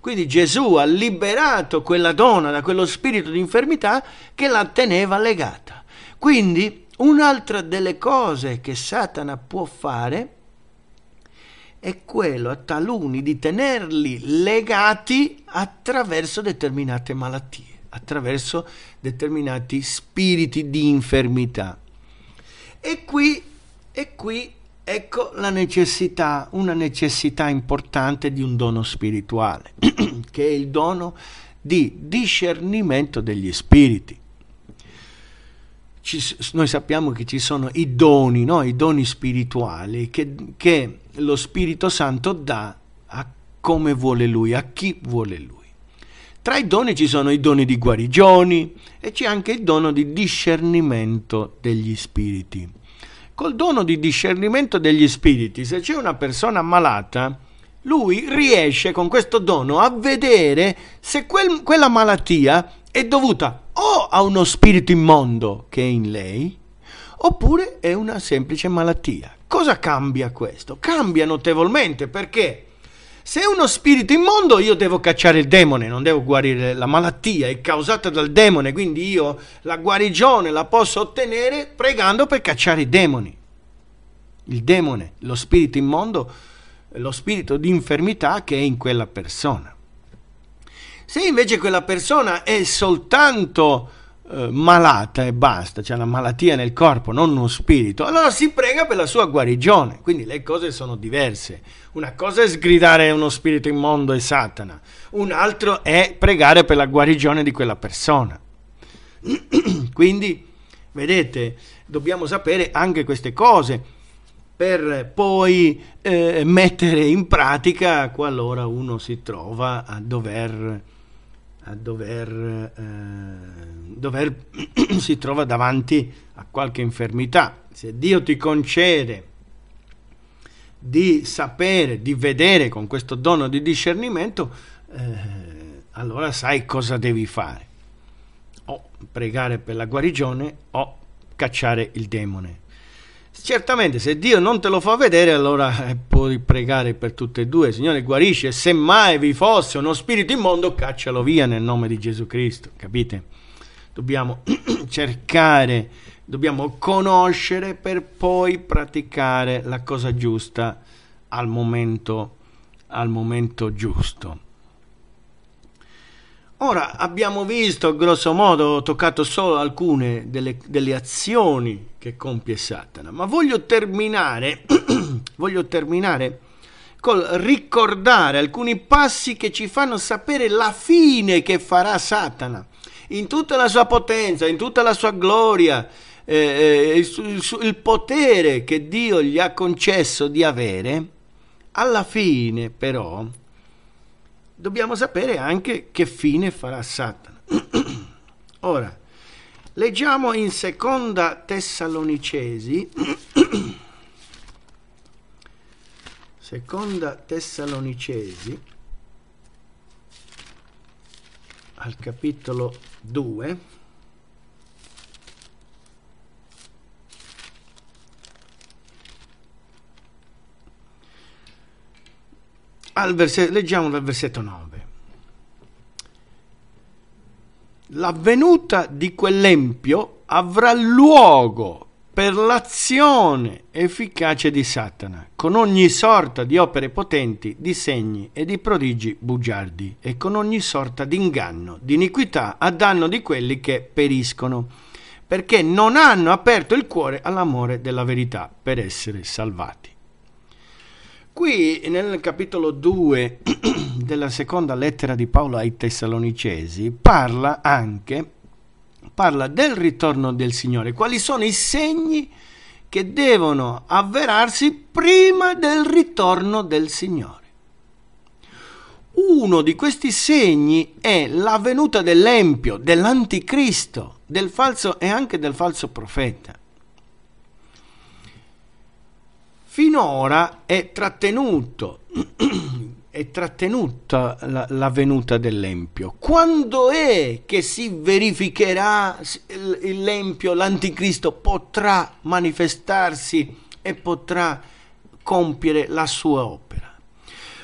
Quindi Gesù ha liberato quella donna da quello spirito di infermità che la teneva legata. Quindi un'altra delle cose che Satana può fare è quello a taluni di tenerli legati attraverso determinate malattie, attraverso determinati spiriti di infermità. E qui, e qui Ecco la necessità, una necessità importante di un dono spirituale, [CLEARS THROAT] che è il dono di discernimento degli spiriti. Ci, noi sappiamo che ci sono i doni, no? i doni spirituali che, che lo Spirito Santo dà a come vuole lui, a chi vuole lui. Tra i doni ci sono i doni di guarigioni e c'è anche il dono di discernimento degli spiriti col dono di discernimento degli spiriti, se c'è una persona malata, lui riesce con questo dono a vedere se quel, quella malattia è dovuta o a uno spirito immondo che è in lei, oppure è una semplice malattia. Cosa cambia questo? Cambia notevolmente perché se è uno spirito immondo, io devo cacciare il demone, non devo guarire la malattia, è causata dal demone, quindi io la guarigione la posso ottenere pregando per cacciare i demoni. Il demone, lo spirito immondo, lo spirito di infermità che è in quella persona. Se invece quella persona è soltanto eh, malata e basta, c'è cioè una malattia nel corpo, non uno spirito, allora si prega per la sua guarigione, quindi le cose sono diverse una cosa è sgridare uno spirito immondo e Satana, un altro è pregare per la guarigione di quella persona. [CLEARS THROAT] Quindi, vedete, dobbiamo sapere anche queste cose per poi eh, mettere in pratica qualora uno si trova a dover, a dover, eh, dover [CLEARS THROAT] si trova davanti a qualche infermità. Se Dio ti concede di sapere, di vedere con questo dono di discernimento, eh, allora sai cosa devi fare. O pregare per la guarigione o cacciare il demone. Certamente se Dio non te lo fa vedere allora eh, puoi pregare per tutte e due, Signore guarisce, se mai vi fosse uno spirito immondo caccialo via nel nome di Gesù Cristo, capite? Dobbiamo [CLEARS THROAT] cercare dobbiamo conoscere per poi praticare la cosa giusta al momento, al momento giusto. Ora abbiamo visto, grosso modo, ho toccato solo alcune delle, delle azioni che compie Satana, ma voglio terminare, [CLEARS THROAT] voglio terminare col ricordare alcuni passi che ci fanno sapere la fine che farà Satana in tutta la sua potenza, in tutta la sua gloria, eh, eh, il, il potere che Dio gli ha concesso di avere, alla fine però dobbiamo sapere anche che fine farà Satana. [CLEARS THROAT] Ora, leggiamo in seconda Tessalonicesi, [CLEARS THROAT] seconda Tessalonicesi, al capitolo 2, verset- leggiamo dal versetto 9. L'avvenuta di quell'empio avrà luogo per l'azione efficace di Satana, con ogni sorta di opere potenti, di segni e di prodigi bugiardi, e con ogni sorta di inganno, di iniquità a danno di quelli che periscono, perché non hanno aperto il cuore all'amore della verità per essere salvati. Qui nel capitolo 2 [CLEARS THROAT] della seconda lettera di Paolo ai Tessalonicesi parla anche parla del ritorno del Signore. Quali sono i segni che devono avverarsi prima del ritorno del Signore? Uno di questi segni è la venuta dell'Empio, dell'Anticristo, del falso e anche del falso profeta. finora è trattenuto [CLEARS THROAT] è trattenuta la, venuta dell'empio quando è che si verificherà l'empio l'anticristo potrà manifestarsi e potrà compiere la sua opera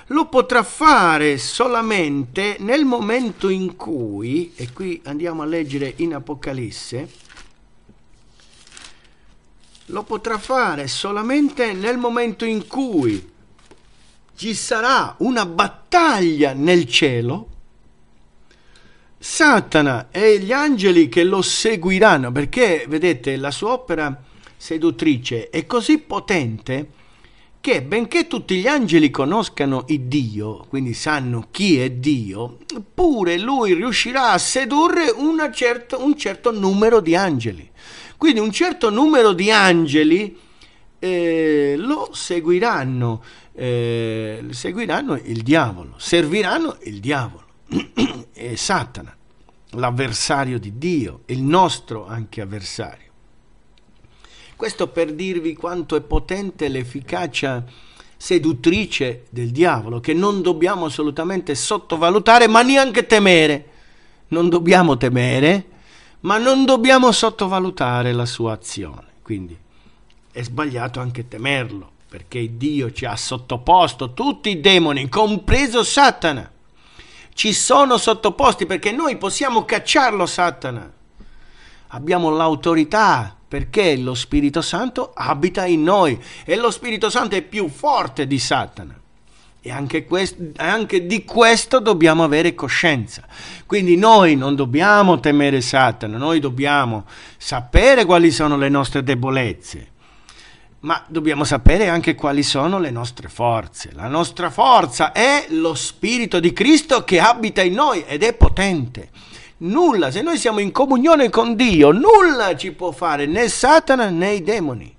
lo potrà fare solamente nel momento in cui e qui andiamo a leggere in Apocalisse lo potrà fare solamente nel momento in cui ci sarà una battaglia nel cielo. Satana e gli angeli che lo seguiranno, perché vedete la sua opera seduttrice è così potente che benché tutti gli angeli conoscano il Dio, quindi sanno chi è Dio, pure lui riuscirà a sedurre certo, un certo numero di angeli. Quindi un certo numero di angeli eh, lo seguiranno, eh, seguiranno il diavolo, serviranno il diavolo [CLEARS THROAT] e Satana, l'avversario di Dio, il nostro anche avversario. Questo per dirvi quanto è potente l'efficacia seduttrice del diavolo, che non dobbiamo assolutamente sottovalutare, ma neanche temere. Non dobbiamo temere, ma non dobbiamo sottovalutare la sua azione. Quindi è sbagliato anche temerlo, perché Dio ci ha sottoposto tutti i demoni, compreso Satana. Ci sono sottoposti perché noi possiamo cacciarlo Satana. Abbiamo l'autorità perché lo Spirito Santo abita in noi e lo Spirito Santo è più forte di Satana. E anche, quest- anche, di questo dobbiamo avere coscienza. Quindi noi non dobbiamo temere Satana, noi dobbiamo sapere quali sono le nostre debolezze, ma dobbiamo sapere anche quali sono le nostre forze. La nostra forza è lo Spirito di Cristo che abita in noi ed è potente. Nulla, se noi siamo in comunione con Dio, nulla ci può fare né Satana né i demoni.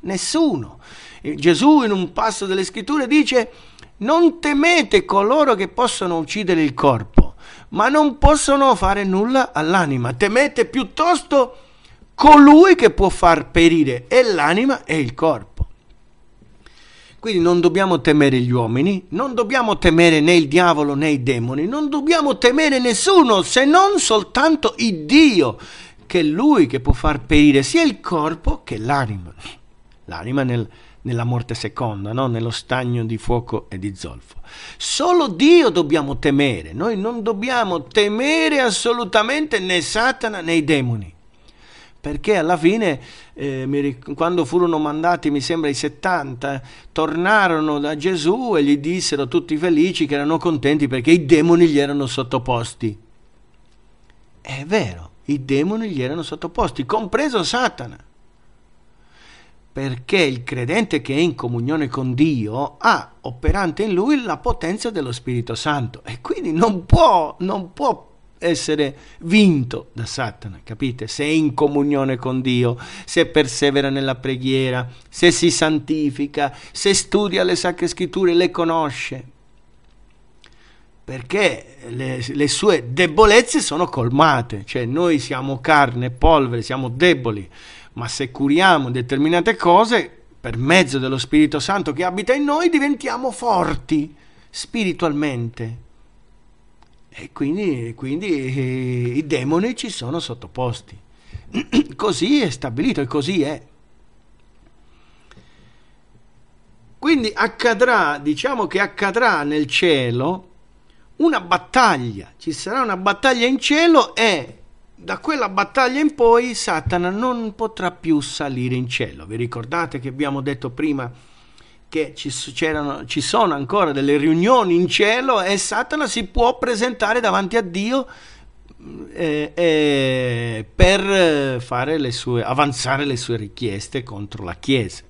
Nessuno. Gesù in un passo delle scritture dice non temete coloro che possono uccidere il corpo, ma non possono fare nulla all'anima. Temete piuttosto colui che può far perire e l'anima e il corpo. Quindi non dobbiamo temere gli uomini, non dobbiamo temere né il diavolo né i demoni, non dobbiamo temere nessuno se non soltanto il Dio, che è Lui che può far perire sia il corpo che l'anima. L'anima nel, nella morte seconda, no? nello stagno di fuoco e di zolfo. Solo Dio dobbiamo temere, noi non dobbiamo temere assolutamente né Satana né i demoni. Perché alla fine, eh, quando furono mandati, mi sembra, i 70, tornarono da Gesù e gli dissero tutti felici che erano contenti perché i demoni gli erano sottoposti. È vero, i demoni gli erano sottoposti, compreso Satana perché il credente che è in comunione con Dio ha operante in lui la potenza dello Spirito Santo e quindi non può, non può essere vinto da Satana, capite? Se è in comunione con Dio, se persevera nella preghiera, se si santifica, se studia le sacre scritture, le conosce, perché le, le, sue debolezze sono colmate, cioè noi siamo carne, polvere, siamo deboli ma se curiamo determinate cose, per mezzo dello Spirito Santo che abita in noi, diventiamo forti spiritualmente. E quindi, quindi i demoni ci sono sottoposti. [CLEARS THROAT] così è stabilito e così è. Quindi accadrà, diciamo che accadrà nel cielo una battaglia, ci sarà una battaglia in cielo e da quella battaglia in poi Satana non potrà più salire in cielo. Vi ricordate che abbiamo detto prima che ci, ci sono ancora delle riunioni in cielo e Satana si può presentare davanti a Dio mm, eh, eh, per fare le sue, avanzare le sue richieste contro la Chiesa.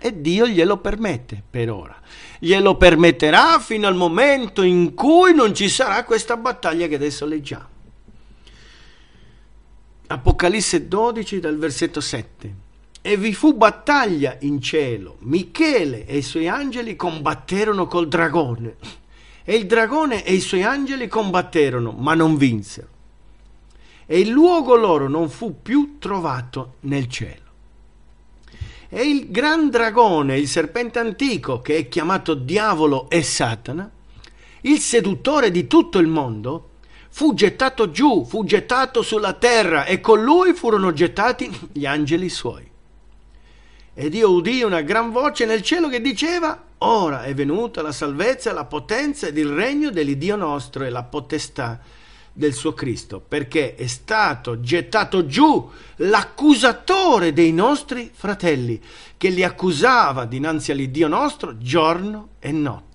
E Dio glielo permette per ora. Glielo permetterà fino al momento in cui non ci sarà questa battaglia che adesso leggiamo. Apocalisse 12 dal versetto 7. E vi fu battaglia in cielo. Michele e i suoi angeli combatterono col dragone. E il dragone e i suoi angeli combatterono, ma non vinsero. E il luogo loro non fu più trovato nel cielo. E il gran dragone, il serpente antico, che è chiamato diavolo e Satana, il seduttore di tutto il mondo, fu gettato giù, fu gettato sulla terra e con lui furono gettati [LAUGHS] gli angeli suoi. Ed io udì una gran voce nel cielo che diceva, ora è venuta la salvezza, la potenza ed il regno dell'Iddio nostro e la potestà del suo Cristo, perché è stato gettato giù l'accusatore dei nostri fratelli, che li accusava dinanzi all'Iddio nostro giorno e notte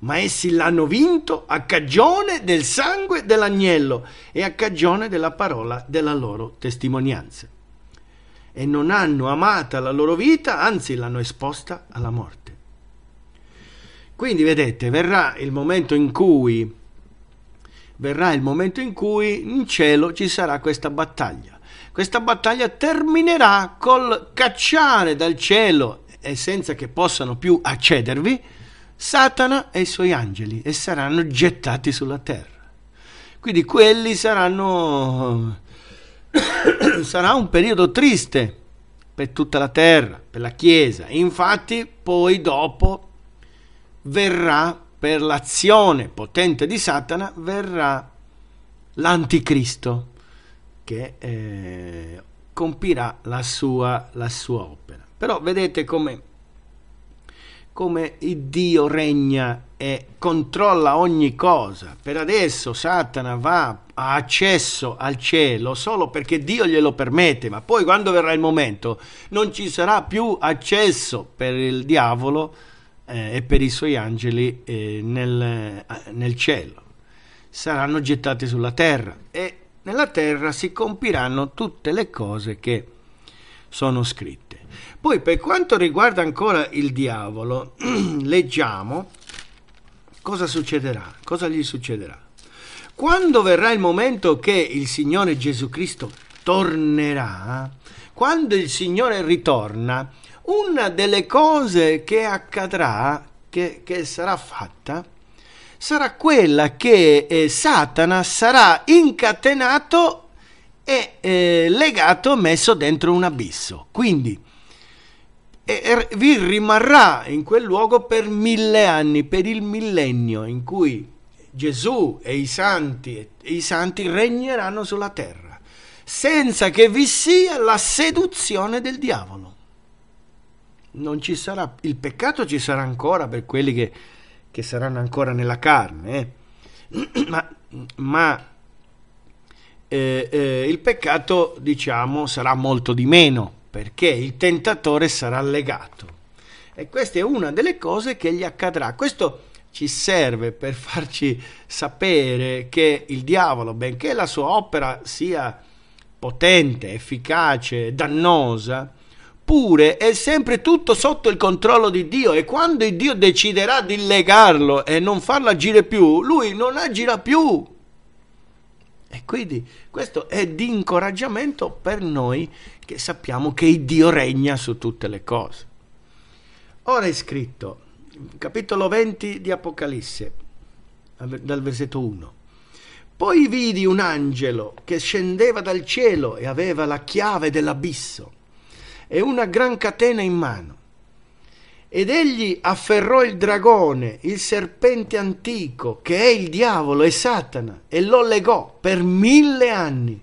ma essi l'hanno vinto a cagione del sangue dell'agnello e a cagione della parola della loro testimonianza. E non hanno amata la loro vita, anzi l'hanno esposta alla morte. Quindi vedete, verrà il momento in cui verrà il momento in cui in cielo ci sarà questa battaglia. Questa battaglia terminerà col cacciare dal cielo e senza che possano più accedervi Satana e i suoi angeli e saranno gettati sulla terra. Quindi quelli saranno... [COUGHS] sarà un periodo triste per tutta la terra, per la Chiesa. Infatti poi dopo verrà, per l'azione potente di Satana, verrà l'anticristo che eh, compirà la sua, la sua opera. Però vedete come come il Dio regna e controlla ogni cosa. Per adesso Satana va, ha accesso al cielo solo perché Dio glielo permette, ma poi quando verrà il momento non ci sarà più accesso per il diavolo eh, e per i suoi angeli eh, nel, eh, nel cielo. Saranno gettati sulla terra e nella terra si compiranno tutte le cose che sono scritte. Poi per quanto riguarda ancora il diavolo, [CLEARS THROAT] leggiamo cosa succederà, cosa gli succederà. Quando verrà il momento che il Signore Gesù Cristo tornerà, quando il Signore ritorna, una delle cose che accadrà, che, che sarà fatta, sarà quella che eh, Satana sarà incatenato e eh, legato, messo dentro un abisso. Quindi e vi rimarrà in quel luogo per mille anni, per il millennio in cui Gesù e i santi, e i santi regneranno sulla terra, senza che vi sia la seduzione del diavolo. Non ci sarà, il peccato ci sarà ancora per quelli che, che saranno ancora nella carne, eh? [CLEARS THROAT] ma, ma eh, eh, il peccato, diciamo, sarà molto di meno perché il tentatore sarà legato. E questa è una delle cose che gli accadrà. Questo ci serve per farci sapere che il diavolo, benché la sua opera sia potente, efficace, dannosa, pure è sempre tutto sotto il controllo di Dio e quando Dio deciderà di legarlo e non farlo agire più, lui non agirà più e quindi questo è di incoraggiamento per noi che sappiamo che Dio regna su tutte le cose. Ora è scritto, capitolo 20 di Apocalisse, dal versetto 1. Poi vidi un angelo che scendeva dal cielo e aveva la chiave dell'abisso e una gran catena in mano ed egli afferrò il dragone, il serpente antico, che è il diavolo e Satana, e lo legò per mille anni.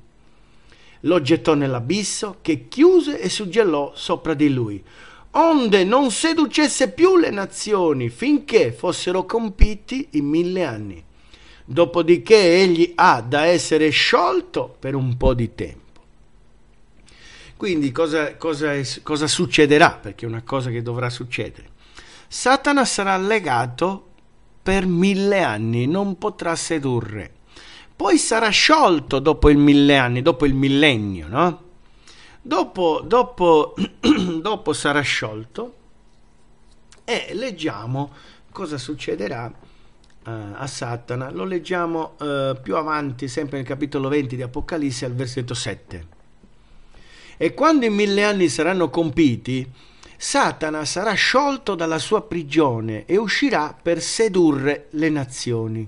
Lo gettò nell'abisso che chiuse e suggellò sopra di lui, onde non seducesse più le nazioni finché fossero compiti i mille anni. Dopodiché egli ha da essere sciolto per un po' di tempo. Quindi cosa, cosa, cosa succederà? Perché è una cosa che dovrà succedere. Satana sarà legato per mille anni, non potrà sedurre. Poi sarà sciolto dopo il mille anni, dopo il millennio, no? Dopo, dopo, [CLEARS THROAT] dopo sarà sciolto e leggiamo cosa succederà uh, a Satana. Lo leggiamo uh, più avanti, sempre nel capitolo 20 di Apocalisse, al versetto 7 e quando i mille anni saranno compiti, Satana sarà sciolto dalla sua prigione e uscirà per sedurre le nazioni,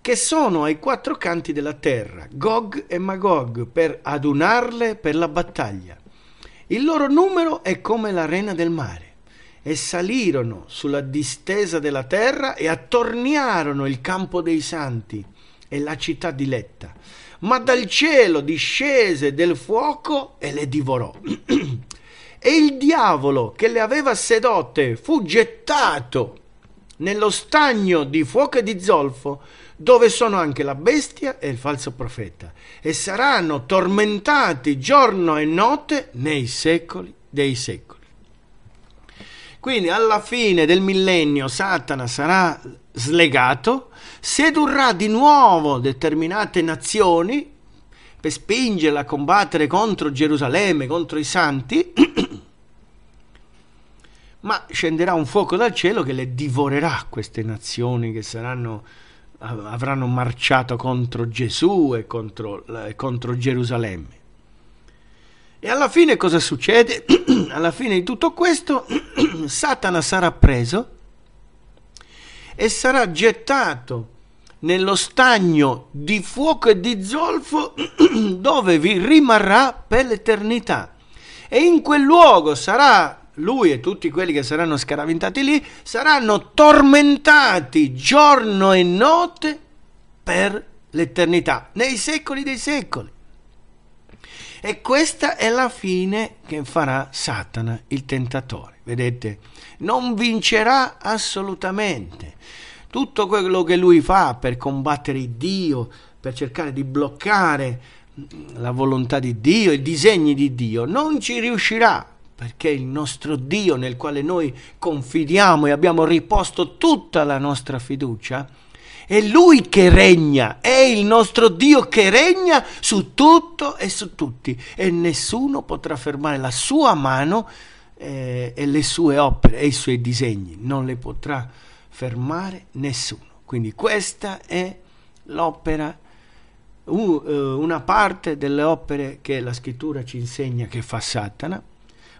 che sono ai quattro canti della terra, Gog e Magog, per adunarle per la battaglia. Il loro numero è come l'arena del mare. E salirono sulla distesa della terra e attorniarono il campo dei santi e la città diletta ma dal cielo discese del fuoco e le divorò. [CLEARS THROAT] e il diavolo che le aveva sedotte fu gettato nello stagno di fuoco e di zolfo, dove sono anche la bestia e il falso profeta, e saranno tormentati giorno e notte nei secoli dei secoli. Quindi alla fine del millennio Satana sarà slegato, sedurrà di nuovo determinate nazioni per spingerla a combattere contro Gerusalemme, contro i santi, [CLEARS THROAT] ma scenderà un fuoco dal cielo che le divorerà queste nazioni che saranno, avranno marciato contro Gesù e contro, contro Gerusalemme. E alla fine cosa succede? [CLEARS THROAT] alla fine di tutto questo [CLEARS THROAT] Satana sarà preso e sarà gettato nello stagno di fuoco e di zolfo [CLEARS THROAT] dove vi rimarrà per l'eternità. E in quel luogo sarà lui e tutti quelli che saranno scaraventati lì saranno tormentati giorno e notte per l'eternità, nei secoli dei secoli. E questa è la fine che farà Satana, il tentatore. Vedete? Non vincerà assolutamente. Tutto quello che lui fa per combattere Dio, per cercare di bloccare la volontà di Dio, i disegni di Dio, non ci riuscirà perché il nostro Dio nel quale noi confidiamo e abbiamo riposto tutta la nostra fiducia, è Lui che regna, è il nostro Dio che regna su tutto e su tutti e nessuno potrà fermare la sua mano eh, e le sue opere e i suoi disegni, non le potrà fermare nessuno. Quindi questa è l'opera, eh, una parte delle opere che la scrittura ci insegna che fa Satana,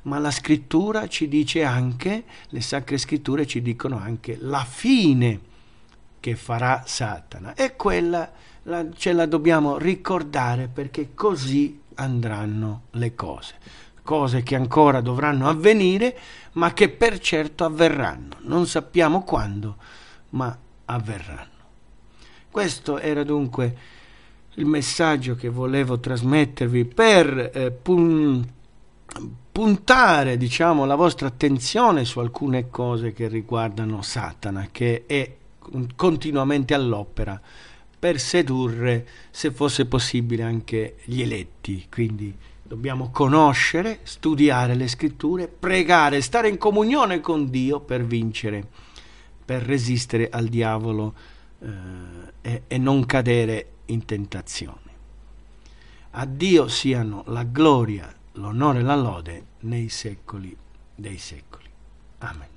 ma la scrittura ci dice anche, le sacre scritture ci dicono anche la fine che farà Satana. E quella la, ce la dobbiamo ricordare perché così andranno le cose. Cose che ancora dovranno avvenire, ma che per certo avverranno. Non sappiamo quando, ma avverranno. Questo era dunque il messaggio che volevo trasmettervi per eh, pun puntare diciamo, la vostra attenzione su alcune cose che riguardano Satana, che è continuamente all'opera per sedurre, se fosse possibile, anche gli eletti. Quindi dobbiamo conoscere, studiare le scritture, pregare, stare in comunione con Dio per vincere, per resistere al diavolo eh, e, e non cadere in tentazione. A Dio siano la gloria, l'onore e la lode nei secoli dei secoli. Amen.